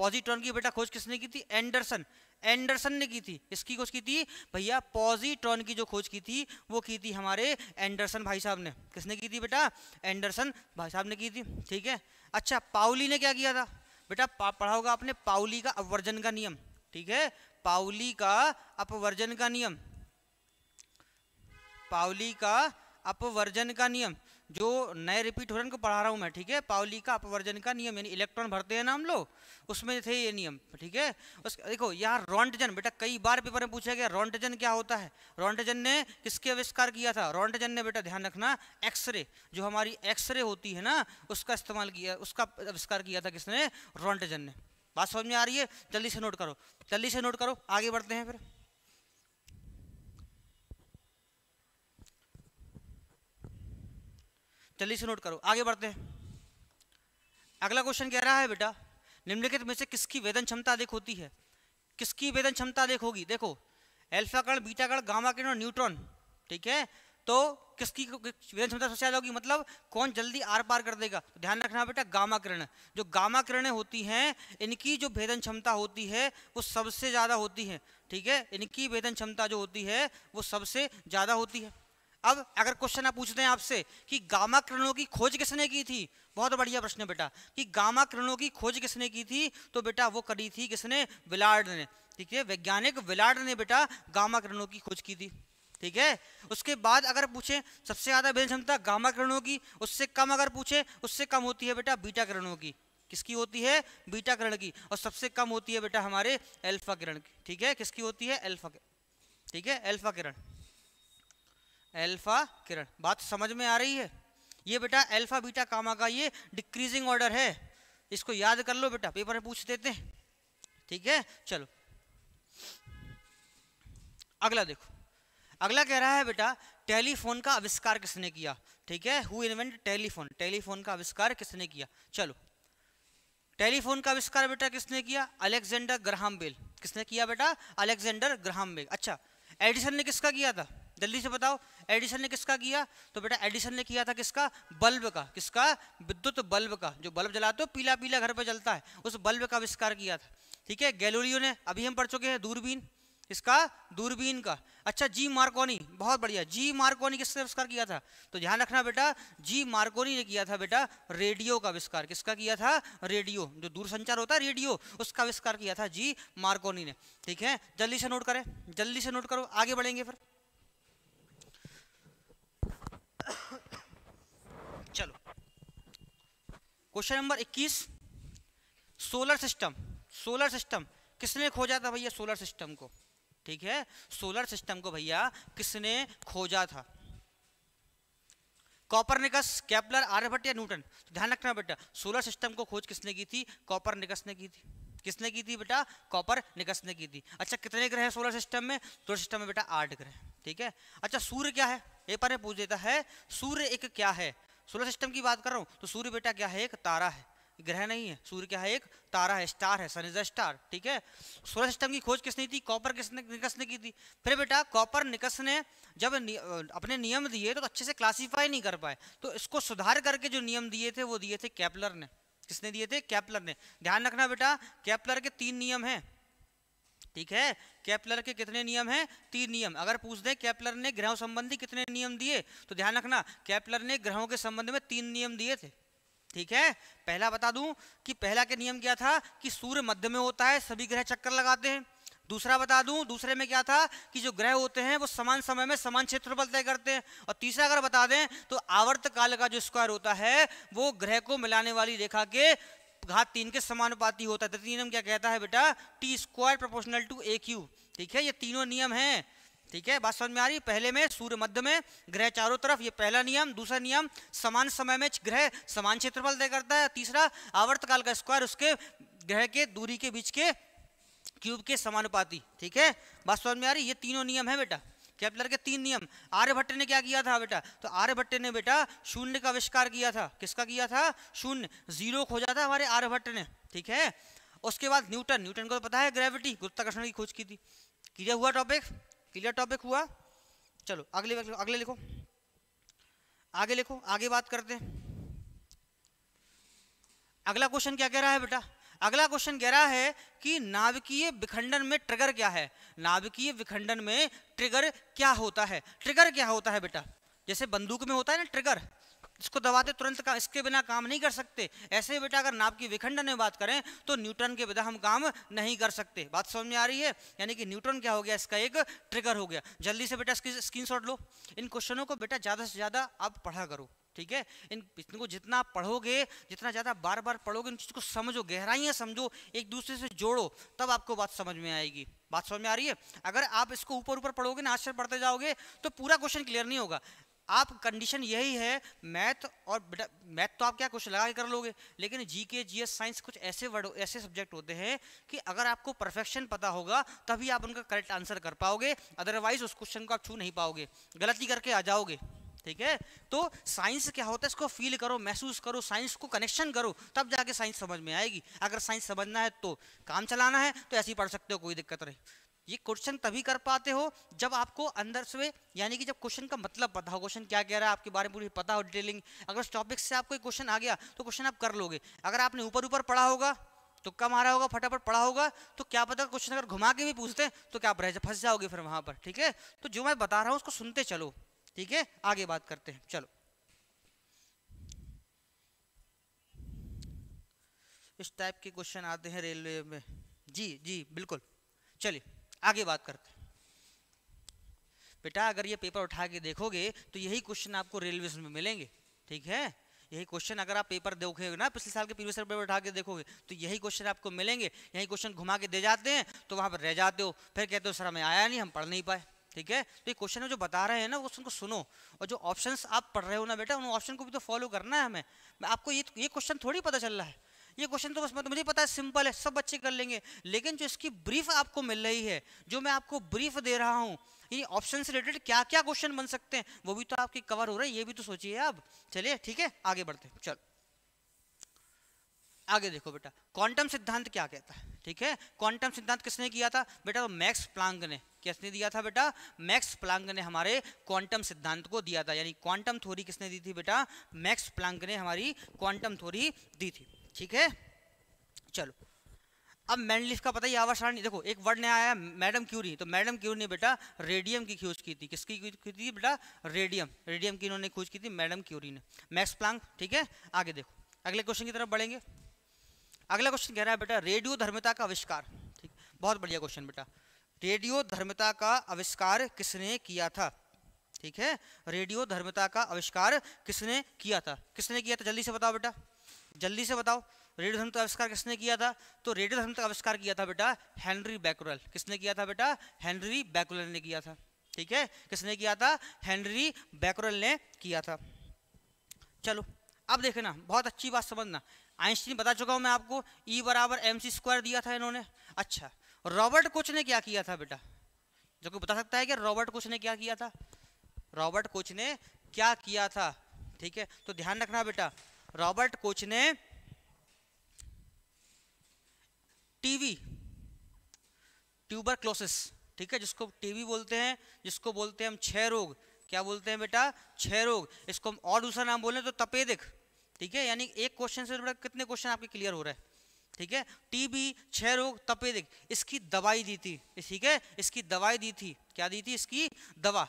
पॉजिट्रॉन की बेटा खोज किसने की थी एंडरसन एंडरसन ने की थी इसकी खोज की थी भैया पॉजिट्रॉन की जो खोज की थी वो की थी हमारे एंडरसन भाई साहब ने किसने की थी बेटा एंडरसन भाई साहब ने की थी ठीक है अच्छा पाउली ने क्या किया था बेटा पढ़ा होगा आपने पाउली का अपवर्जन का नियम ठीक है पाउली का अपवर्जन का नियम पाउली का अपवर्जन का नियम जो नए रिपीट हो रहे हैं उनको पढ़ा रहा हूँ मैं ठीक है पावली का अपवर्जन का नियम यानी इलेक्ट्रॉन भरते हैं ना हम लोग उसमें थे ये नियम ठीक है उस देखो यहाँ रॉन्टजन बेटा कई बार पेपर में पूछा गया रॉन्टजन क्या होता है रॉन्टजन ने किसके आविष्कार किया था रॉन्टजन ने बेटा ध्यान रखना एक्सरे जो हमारी एक्सरे होती है ना उसका इस्तेमाल किया उसका आविष्कार किया था किसने रॉन्टजन ने बात समझ में आ रही है जल्दी से नोट करो जल्दी से नोट करो आगे बढ़ते हैं फिर जल्दी से नोट करो आगे बढ़ते हैं अगला क्वेश्चन कह रहा है बेटा निम्नलिखित में से किसकी वेदन क्षमता अधिक होती है किसकी वेदन क्षमता अधिक होगी देखो एल्फा कण बीटा कण गामा किरण और न्यूट्रॉन ठीक है तो किसकी वेदन क्षमता सबसे ज़्यादा होगी मतलब कौन जल्दी आर पार कर देगा तो ध्यान रखना बेटा गामा किरण जो गामा किरणें होती हैं इनकी जो भेदन क्षमता होती है वो सबसे ज़्यादा होती है ठीक है इनकी वेदन क्षमता जो होती है वो सबसे ज़्यादा होती है अब अगर क्वेश्चन आप पूछते हैं आपसे कि गामा किरणों की खोज किसने की थी बहुत बढ़िया प्रश्न है बेटा कि गामा किरणों की खोज किसने की थी तो बेटा वो करी थी किसने विलार्ड ने ठीक है वैज्ञानिक विलार्ड ने बेटा गामा किरणों की खोज की थी ठीक है उसके बाद अगर पूछे सबसे ज़्यादा भेद क्षमता गामा किरणों की उससे कम अगर पूछे उससे कम होती है बेटा बीटा किरणों की किसकी होती है बीटा किरण की और सबसे कम होती है बेटा हमारे एल्फा किरण की ठीक है किसकी होती है एल्फा ठीक है एल्फा किरण अल्फा किरण बात समझ में आ रही है ये बेटा अल्फा बीटा कामा का ये डिक्रीजिंग ऑर्डर है इसको याद कर लो बेटा पेपर में पूछ देते हैं ठीक है चलो अगला देखो अगला कह रहा है बेटा टेलीफोन का आविष्कार किसने किया ठीक है हु इन्वेंट टेलीफोन टेलीफोन का आविष्कार किसने किया चलो टेलीफोन का आविष्कार बेटा किसने किया अलेक्जेंडर ग्राहम बेल किसने किया बेटा अलेक्जेंडर ग्राहम बेल अच्छा एडिसन ने किसका किया था जल्दी से बताओ एडिशन ने किसका किया तो बेटा एडिशन ने किया था किसका बल्ब का किसका विद्युत बल्ब का जो बल्ब जलाते हो पीला पीला घर पर जलता है उस बल्ब का आविष्कार किया था ठीक है गैलोलियो ने अभी हम पढ़ चुके हैं दूरबीन इसका दूरबीन का अच्छा जी मार्कोनी बहुत बढ़िया जी मार्कोनी किसने आविष्कार किया था तो ध्यान रखना बेटा जी मार्कोनी ने किया था बेटा रेडियो का आविष्कार किसका किया था रेडियो जो दूरसंचार होता है रेडियो उसका आविष्कार किया था जी मार्कोनी ने ठीक है जल्दी से नोट करें जल्दी से नोट करो आगे बढ़ेंगे फिर चलो question number 21 solar system solar system किसने खोजा था भैया सोलर सिस्टम को ठीक है सोलर सिस्टम को भैया किसने खोजा था कॉपर निकस कैपलर आर्यभट्ट या न्यूटन तो ध्यान रखना बेटा सोलर सिस्टम को खोज किसने की थी कॉपर निकस ने की थी किसने की थी बेटा कॉपर निकस ने की थी अच्छा कितने ग्रह सोलर सिस्टम में सोलर सिस्टम में बेटा आठ ग्रह ठीक है अच्छा सूर्य क्या है एक बार पूछ देता है सूर्य एक क्या है सोलर सिस्टम की बात कर रहा हूँ तो सूर्य बेटा क्या है एक तारा है ग्रह नहीं है सूर्य क्या है एक तारा है स्टार है सन इज अ स्टार ठीक है सोलर सिस्टम की खोज किसने थी कॉपर किसने निकस ने की थी फिर बेटा कॉपर निकस ने जब नि, अपने नियम दिए तो अच्छे से क्लासीफाई नहीं कर पाए तो इसको सुधार करके जो नियम दिए थे वो दिए थे कैपलर ने किसने दिए थे कैपलर ने ध्यान रखना बेटा कैपलर के तीन नियम हैं ठीक है कैप्लर के कितने नियम हैं तीन नियम अगर पूछ दें कैप्लर ने ग्रहों संबंधी कितने नियम दिए तो ध्यान रखना कैप्लर ने ग्रहों के संबंध में तीन नियम दिए थे ठीक है पहला बता दूं कि पहला के नियम क्या था कि सूर्य मध्य में होता है सभी ग्रह चक्कर लगाते हैं दूसरा बता दूं दूसरे में क्या था कि जो ग्रह होते हैं वो समान समय में समान क्षेत्र पर तय करते हैं और तीसरा अगर बता दें तो आवर्त काल का जो स्क्वायर होता है वो ग्रह को मिलाने वाली रेखा के घात तीन के समानुपाती होता है तीन क्या कहता है बेटा T square proportional to A cube ठीक है ये तीनों नियम हैं ठीक है बात समझ में आ रही पहले में सूर्य मध्य में ग्रह चारों तरफ ये पहला नियम दूसरा नियम समान समय में ग्रह समान क्षेत्रफल तय करता है तीसरा आवर्त काल का स्क्वायर उसके ग्रह के दूरी के बीच के क्यूब के समानुपाती ठीक है बात समझ में आ रही ये तीनों नियम है बेटा केपलर के तीन नियम आर्यभट्ट ने क्या किया था बेटा तो आर्यभट्ट ने बेटा शून्य का आविष्कार किया था किसका किया था शून्य जीरो खोजा था हमारे आर्यभट्ट ने ठीक है उसके बाद न्यूटन न्यूटन को तो पता है ग्रेविटी गुरुत्वाकर्षण की खोज की थी क्लियर हुआ टॉपिक क्लियर टॉपिक हुआ चलो अगले अगले लिखो आगे लिखो आगे बात करते हैं अगला क्वेश्चन क्या कह रहा है बेटा अगला क्वेश्चन कह रहा है कि नाभिकीय विखंडन में ट्रिगर क्या है नाभिकीय विखंडन में ट्रिगर क्या होता है ट्रिगर क्या होता है बेटा जैसे बंदूक में होता है ना ट्रिगर इसको दबाते तुरंत का इसके बिना काम नहीं कर सकते ऐसे ही बेटा अगर नाभ की विखंडन में बात करें तो न्यूटन के बिना हम काम नहीं कर सकते बात समझ में आ रही है यानी कि न्यूटन क्या हो गया इसका एक ट्रिगर हो गया जल्दी से बेटा स्क्रीन लो इन क्वेश्चनों को बेटा ज़्यादा से ज़्यादा आप पढ़ा करो ठीक है इन इनको जितना पढ़ोगे जितना ज़्यादा बार बार पढ़ोगे इन चीज़ को समझो गहराइयाँ समझो एक दूसरे से जोड़ो तब आपको बात समझ में आएगी बात समझ में आ रही है अगर आप इसको ऊपर ऊपर पढ़ोगे ना आश्चर्य पढ़ते जाओगे तो पूरा क्वेश्चन क्लियर नहीं होगा आप कंडीशन यही है मैथ और बेटा मैथ तो आप क्या कुछ लगा के कर लोगे लेकिन जी के जी एस साइंस कुछ ऐसे वर्ड ऐसे सब्जेक्ट होते हैं कि अगर आपको परफेक्शन पता होगा तभी आप उनका करेक्ट आंसर कर पाओगे अदरवाइज उस क्वेश्चन को आप छू नहीं पाओगे गलती करके आ जाओगे ठीक है तो साइंस क्या होता है इसको फील करो महसूस करो साइंस को कनेक्शन करो तब जाके साइंस समझ में आएगी अगर साइंस समझना है तो काम चलाना है तो ऐसे ही पढ़ सकते हो कोई दिक्कत नहीं ये क्वेश्चन तभी कर पाते हो जब आपको अंदर से यानी कि जब क्वेश्चन का मतलब पता हो क्वेश्चन क्या कह रहा है आपके बारे में पूरी पता हो डिटेलिंग अगर उस टॉपिक से आपको क्वेश्चन आ गया तो क्वेश्चन आप कर लोगे अगर आपने ऊपर ऊपर पढ़ा होगा तो कम आ रहा होगा फटाफट पढ़ा होगा तो क्या पता क्वेश्चन अगर घुमा के भी पूछते हैं तो क्या आप फंस जाओगे फिर वहां पर ठीक है तो जो मैं बता रहा हूँ उसको सुनते चलो ठीक है आगे बात करते हैं चलो इस टाइप के क्वेश्चन आते हैं रेलवे में जी जी बिल्कुल चलिए आगे बात करते हैं बेटा अगर ये पेपर उठा के देखोगे तो यही क्वेश्चन आपको रेलवे में मिलेंगे ठीक है यही क्वेश्चन अगर आप पेपर देखोगे ना पिछले साल के प्रीवियस पेपर उठा के देखोगे तो यही क्वेश्चन आपको मिलेंगे यही क्वेश्चन घुमा के दे जाते हैं तो वहां पर रह जाते हो फिर कहते हो सर हमें आया नहीं हम पढ़ नहीं पाए ठीक है तो ये क्वेश्चन में जो बता रहे हैं ना क्वेश्चन को सुनो और जो ऑप्शन आप पढ़ रहे हो ना बेटा उन ऑप्शन को भी तो फॉलो करना है हमें मैं आपको ये ये क्वेश्चन थोड़ी पता चल रहा है ये क्वेश्चन तो बस मतलब मुझे पता है सिंपल है सब बच्चे कर लेंगे लेकिन जो इसकी ब्रीफ आपको मिल रही है जो मैं आपको ब्रीफ दे रहा हूँ ये ऑप्शन से रिलेटेड क्या क्या क्वेश्चन बन सकते हैं वो भी तो आपकी कवर हो रहा है ये भी तो सोचिए आप चलिए ठीक है आगे बढ़ते हैं चलो आगे देखो बेटा क्वांटम सिद्धांत क्या कहता है ठीक है क्वांटम सिद्धांत किसने किया था बेटा मैक्स प्लांक ने किसने दिया था बेटा मैक्स प्लांक ने हमारे क्वांटम सिद्धांत को दिया था यानी क्वांटम थ्योरी किसने दी थी बेटा मैक्स प्लांक ने हमारी क्वांटम थ्योरी दी थी ठीक है चलो अब मैंडलिफ का पता ही आवास सारणी देखो एक वर्ड नया आया मैडम क्यूरी तो मैडम क्यूरी ने बेटा रेडियम की खोज की थी किसकी की थी बेटा रेडियम रेडियम की इन्होंने खोज की थी मैडम क्यूरी ने मैक्स प्लांक ठीक है आगे देखो अगले क्वेश्चन की तरफ बढ़ेंगे अगला क्वेश्चन कह रहा है बेटा रेडियो धर्मिता का आविष्कार ठीक बहुत बढ़िया क्वेश्चन बेटा रेडियो धर्मता का आविष्कार किसने किया था ठीक है रेडियो धर्मता का आविष्कार किसने किया था किसने किया था जल्दी से बताओ बेटा जल्दी से बताओ रेडियो धर्म का आविष्कार किसने किया था तो रेडियो धर्म का आविष्कार किया था बेटा हेनरी बैकुरल किसने किया था बेटा हेनरी बैकुरल ने किया था ठीक है किसने किया था हेनरी बैकुरल ने किया था चलो अब देखना बहुत अच्छी बात समझना आइंस्टीन बता चुका हूँ मैं आपको ई e बराबर एम सी स्क्वायर दिया था इन्होंने अच्छा रॉबर्ट कोच ने क्या किया था बेटा जो कोई बता सकता है कि रॉबर्ट कोच ने क्या किया था रॉबर्ट कोच ने क्या किया था ठीक है तो ध्यान रखना बेटा रॉबर्ट कोच ने टीवी क्लोसिस ठीक है जिसको टीवी बोलते हैं जिसको बोलते हैं हम छह रोग क्या बोलते हैं बेटा छह रोग इसको हम और दूसरा नाम बोले तो तपेदिक ठीक है यानी एक क्वेश्चन से बेटा कितने क्वेश्चन आपके क्लियर हो रहे हैं ठीक है टीबी छह रोग तपेदिक इसकी दवाई दी थी ठीक है इसकी दवाई दी थी क्या दी थी इसकी दवा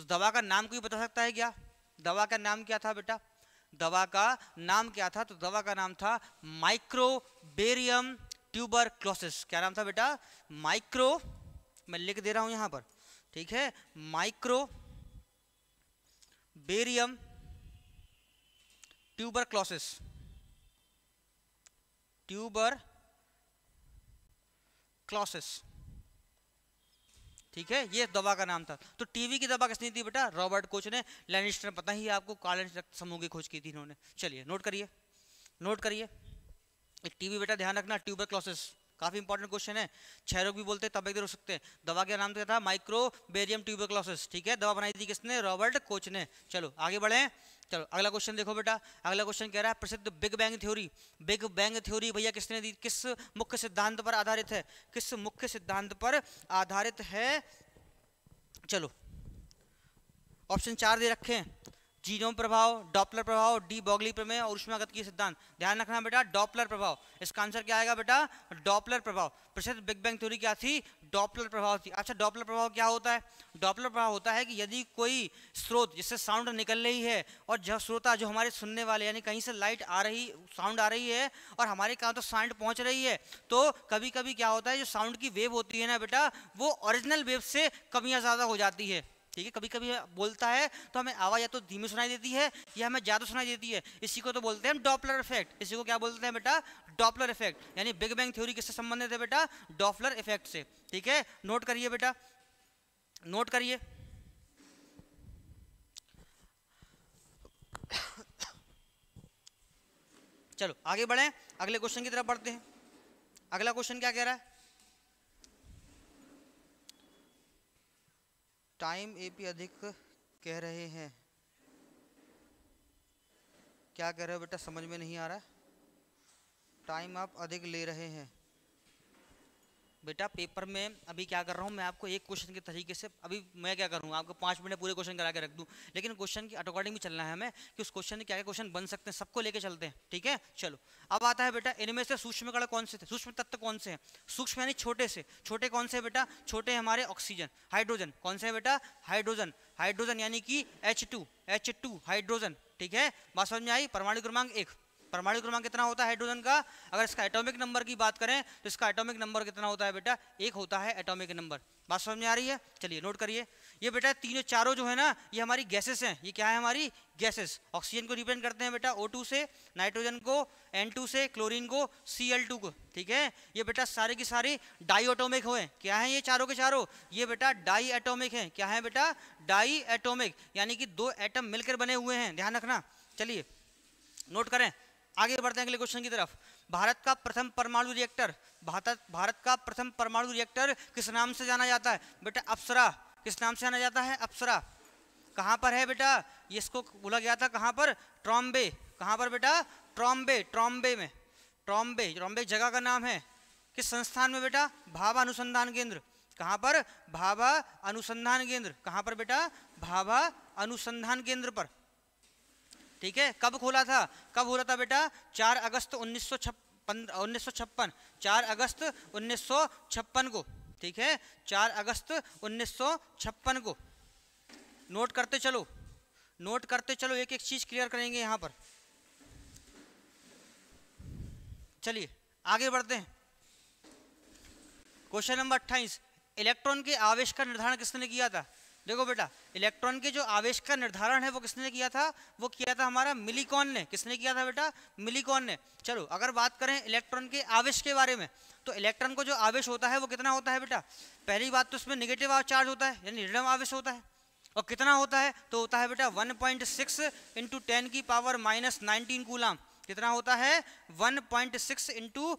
उस दवा का नाम कोई बता सकता है क्या दवा का नाम क्या था बेटा दवा का नाम क्या था तो दवा का नाम था माइक्रोबेरियम ट्यूबर क्लोसिस क्या नाम था बेटा माइक्रो मैं लिख दे रहा हूं यहां पर ठीक है mycobacterium tuberculosis tuberculosis ठीक है ये दवा का नाम था तो टीवी की दवा किसने दी बेटा रॉबर्ट कोच ने लैनिस्टर पता ही आपको कालन समूह की खोज की थी इन्होंने चलिए नोट करिए नोट करिए एक टीवी बेटा ध्यान रखना ट्यूबर क्लॉसिस काफ़ी इंपॉर्टेंट क्वेश्चन है क्षय रोग भी बोलते हैं तब एक हो सकते हैं दवा का नाम तो क्या था माइक्रोबेरियम ट्यूबरक्लोसिस ठीक है दवा बनाई थी किसने रॉबर्ट कोच ने चलो आगे बढ़े चलो अगला क्वेश्चन देखो बेटा अगला क्वेश्चन कह रहा है प्रसिद्ध big bang theory big bang theory भैया किसने दी किस मुख्य सिद्धांत पर आधारित है किस मुख्य सिद्धांत पर आधारित है चलो ऑप्शन चार दे रखे हैं जीनोम प्रभाव डॉपलर प्रभाव डी बॉगली प्रमेय और उष्मागत सिद्धांत ध्यान रखना बेटा डॉपलर प्रभाव इसका आंसर क्या आएगा बेटा डॉपलर प्रभाव प्रसिद्ध बिग बैंग थ्योरी क्या थी डॉपलर प्रभाव थी अच्छा डॉपलर प्रभाव क्या होता है डॉपलर प्रभाव होता है कि यदि कोई स्रोत जिससे साउंड निकल रही है और जब श्रोता जो हमारे सुनने वाले यानी कहीं से लाइट आ रही साउंड आ रही है और हमारे कहाँ तो साउंड पहुँच रही है तो कभी कभी क्या होता है जो साउंड की वेव होती है ना बेटा वो ओरिजिनल वेव से कमियाँ ज़्यादा हो जाती है ठीक है कभी कभी बोलता है तो हमें आवाज़ या तो धीमी सुनाई देती है या हमें ज़्यादा सुनाई देती है इसी को तो बोलते हैं डॉपलर इफेक्ट इसी को क्या बोलते हैं बेटा डॉपलर इफेक्ट यानी बिग बैंग थ्योरी किससे संबंधित है बेटा डॉपलर इफेक्ट से ठीक है नोट करिए बेटा नोट करिए चलो आगे बढ़ें अगले क्वेश्चन की तरफ बढ़ते हैं अगला क्वेश्चन क्या कह रहा है टाइम एपी अधिक कह रहे हैं क्या कह रहे हो बेटा समझ में नहीं आ रहा टाइम आप अधिक ले रहे हैं बेटा पेपर में अभी क्या कर रहा हूँ मैं आपको एक क्वेश्चन के तरीके से अभी मैं क्या करूँगा आपको पाँच मिनट पूरे क्वेश्चन करा के रख दूँ लेकिन क्वेश्चन की अकॉर्डिंग भी चलना है हमें कि उस क्वेश्चन के क्या क्या क्वेश्चन बन सकते हैं सबको लेके चलते हैं ठीक है चलो अब आता है बेटा इनमें से सूक्ष्म कड़ा कौन से थे सूक्ष्म तत्व कौन से हैं सूक्ष्म यानी छोटे से छोटे कौन से बेटा छोटे हमारे ऑक्सीजन हाइड्रोजन कौन से है बेटा हाइड्रोजन हाइड्रोजन यानी कि H two H two hydrogen ठीक है बात समझ में आई परमाणु क्रमांक एक परमाणु क्रमांक कितना होता है हाइड्रोजन का अगर इसका एटॉमिक नंबर की बात करें तो इसका एटॉमिक नंबर कितना होता है बेटा एक होता है एटॉमिक नंबर बात समझ में आ रही है चलिए नोट करिए ये बेटा तीनों चारों जो है ना ये हमारी गैसेस हैं ये क्या है हमारी गैसेस ऑक्सीजन को रिप्रेजेंट करते हैं बेटा O2 से नाइट्रोजन को N2 से क्लोरीन को Cl2 को ठीक है ये बेटा सारे की सारी डाई डाईएटोमिक हुए क्या है ये चारों के चारों ये बेटा डाई डाईएटोमिक है क्या है बेटा डाई डाईएटोमिक यानी कि दो एटम मिलकर बने हुए हैं ध्यान रखना चलिए नोट करें आगे बढ़ते हैं अगले क्वेश्चन की तरफ भारत का प्रथम परमाणु रिएक्टर भारत भारत का प्रथम परमाणु रिएक्टर किस नाम से जाना जाता है बेटा अप्सरा किस नाम से जाना जाता है अप्सरा कहाँ पर है बेटा ये इसको बोला गया था कहाँ पर ट्रॉम्बे कहाँ पर बेटा ट्रॉम्बे ट्रॉम्बे में ट्रॉम्बे ट्रॉम्बे जगह का नाम है किस संस्थान में बेटा भाभा अनुसंधान केंद्र कहाँ पर भाभा अनुसंधान केंद्र कहाँ पर बेटा भाभा अनुसंधान केंद्र पर ठीक है कब खोला था कब हो रहा था बेटा चार अगस्त उन्नीस सौ छप्पन चार अगस्त उन्नीस को ठीक है चार अगस्त उन्नीस को नोट करते चलो नोट करते चलो एक एक चीज़ क्लियर करेंगे यहाँ पर चलिए आगे बढ़ते हैं क्वेश्चन नंबर अट्ठाईस इलेक्ट्रॉन के आवेश का निर्धारण किसने किया था देखो बेटा इलेक्ट्रॉन के जो आवेश का निर्धारण है वो किसने किया था वो किया था हमारा मिलीकॉन ने किसने किया था बेटा मिलीकॉन ने चलो अगर बात करें इलेक्ट्रॉन के आवेश के बारे में तो इलेक्ट्रॉन को जो आवेश होता है वो कितना होता है बेटा पहली बात तो उसमें निगेटिव चार्ज होता है यानी ऋण आवेश होता है और कितना होता है तो होता है बेटा one point six into ten की पावर माइनस नाइनटीन गुलाम कितना होता है one point six into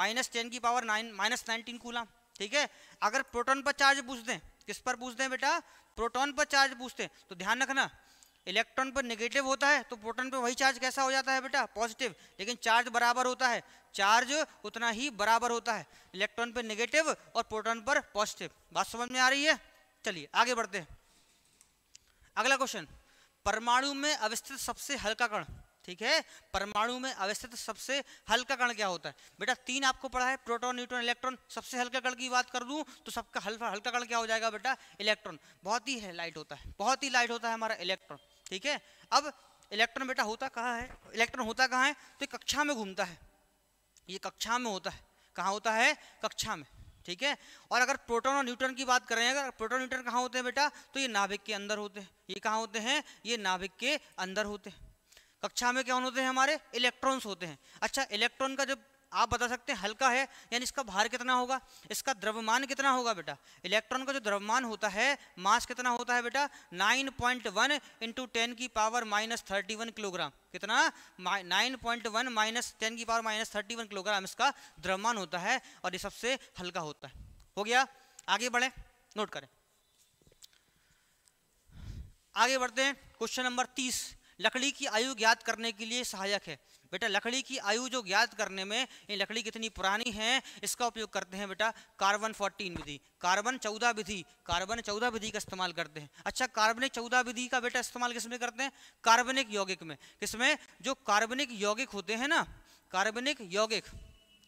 minus ten की power nine minus nineteen coulomb ठीक है अगर प्रोटॉन पर चार्ज पूछ दें किस पर पूछ दें बेटा प्रोटॉन पर चार्ज पूछते हैं तो ध्यान रखना इलेक्ट्रॉन पर नेगेटिव होता है तो प्रोटॉन पर वही चार्ज कैसा हो जाता है बेटा पॉजिटिव लेकिन चार्ज बराबर होता है चार्ज उतना ही बराबर होता है इलेक्ट्रॉन पर नेगेटिव और प्रोटॉन पर पॉजिटिव बात समझ में आ रही है चलिए आगे बढ़ते हैं अगला क्वेश्चन परमाणु में अवस्थित सबसे हल्का कण ठीक है परमाणु में अवस्थित सबसे हल्का कण क्या होता है बेटा तीन आपको पढ़ा है प्रोटॉन न्यूट्रॉन इलेक्ट्रॉन सबसे हल्का कण की बात कर दूं तो सबका हल्का हल्का कण क्या हो जाएगा बेटा इलेक्ट्रॉन बहुत ही लाइट होता है बहुत ही लाइट होता है हमारा इलेक्ट्रॉन ठीक है अब इलेक्ट्रॉन बेटा होता कहाँ है इलेक्ट्रॉन होता कहाँ है तो कक्षा में घूमता है ये कक्षा में होता है कहाँ होता है कक्षा में ठीक है और अगर प्रोटॉन और न्यूट्रॉन की बात करें अगर प्रोटॉन न्यूट्रॉन कहाँ होते हैं बेटा तो ये नाभिक के अंदर होते हैं ये कहाँ होते हैं ये नाभिक के अंदर होते हैं कक्षा में क्या होते हैं हमारे इलेक्ट्रॉन्स होते हैं अच्छा इलेक्ट्रॉन का जब आप बता सकते हैं हल्का है यानी इसका भार कितना होगा इसका द्रव्यमान कितना होगा बेटा इलेक्ट्रॉन का जो द्रव्यमान होता है मास कितना होता है बेटा 9.1 पॉइंट वन इंटू टेन की पावर माइनस थर्टी किलोग्राम कितना 9.1 पॉइंट वन माइनस टेन की power minus thirty one kilogram इसका द्रव्यमान होता है और ये सबसे हल्का होता है हो गया आगे बढ़े नोट करें आगे बढ़ते हैं क्वेश्चन नंबर तीस लकड़ी की आयु ज्ञात करने के लिए सहायक है बेटा लकड़ी की आयु जो ज्ञात करने में ये लकड़ी कितनी पुरानी है इसका उपयोग करते हैं बेटा कार्बन फोर्टीन विधि कार्बन चौदह विधि कार्बन चौदह विधि का इस्तेमाल करते हैं अच्छा कार्बनिक चौदह विधि का बेटा इस्तेमाल किसमें करते हैं कार्बनिक यौगिक में किसमें जो कार्बनिक यौगिक होते हैं ना कार्बनिक यौगिक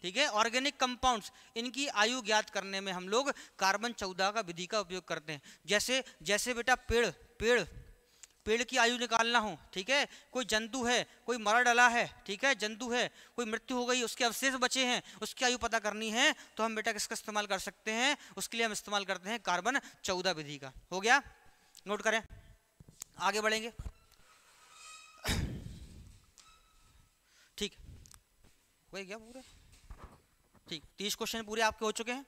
ठीक है ऑर्गेनिक कंपाउंड्स इनकी आयु ज्ञात करने में हम लोग कार्बन चौदह का विधि का उपयोग करते हैं जैसे जैसे बेटा पेड़ पेड़ पेड़ की आयु निकालना हो ठीक है कोई जंतु है कोई मरा डला है ठीक है जंतु है कोई मृत्यु हो गई उसके अवशेष बचे हैं उसकी आयु पता करनी है तो हम बेटा किसका इस्तेमाल कर सकते हैं उसके लिए हम इस्तेमाल करते हैं कार्बन चौदह विधि का हो गया नोट करें आगे बढ़ेंगे ठीक वही गया पूरे ठीक तीस क्वेश्चन पूरे आपके हो चुके हैं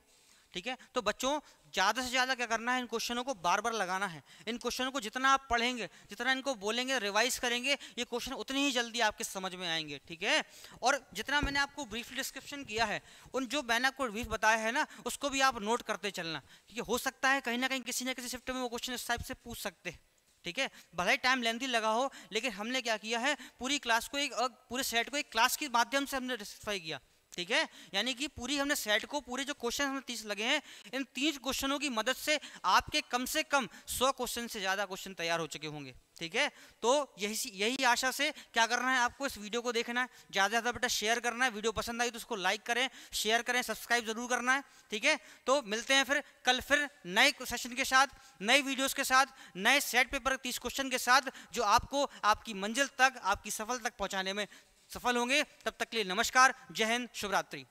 ठीक है तो बच्चों ज़्यादा से ज़्यादा क्या करना है इन क्वेश्चनों को बार बार लगाना है इन क्वेश्चनों को जितना आप पढ़ेंगे जितना इनको बोलेंगे रिवाइज करेंगे ये क्वेश्चन उतनी ही जल्दी आपके समझ में आएंगे ठीक है और जितना मैंने आपको ब्रीफ डिस्क्रिप्शन किया है उन जो मैंने आपको ब्रीफ बताया है ना उसको भी आप नोट करते चलना ठीक है हो सकता है कहीं ना कहीं किसी ना किसी शिफ्ट में वो क्वेश्चन इस टाइप से पूछ सकते हैं ठीक है भले टाइम लेंथी लगा हो लेकिन हमने क्या किया है पूरी क्लास को एक पूरे सेट को एक क्लास के माध्यम से हमने डिस्टिफाई किया ठीक है यानी कि पूरी हमने सेट को पूरे जो क्वेश्चन हमें तीस लगे हैं इन तीस क्वेश्चनों की मदद से आपके कम से कम सौ क्वेश्चन से ज़्यादा क्वेश्चन तैयार हो चुके होंगे ठीक है तो यही यही आशा से क्या करना है आपको इस वीडियो को देखना है ज़्यादा से ज़्यादा बेटा शेयर करना है वीडियो पसंद आई तो उसको लाइक करें शेयर करें सब्सक्राइब जरूर करना है ठीक है तो मिलते हैं फिर कल फिर नए सेशन के साथ नए वीडियोस के साथ नए सेट पेपर तीस क्वेश्चन के साथ जो आपको आपकी मंजिल तक आपकी सफल तक पहुँचाने में सफल होंगे तब तक के लिए नमस्कार जय हिंद शुभरात्रि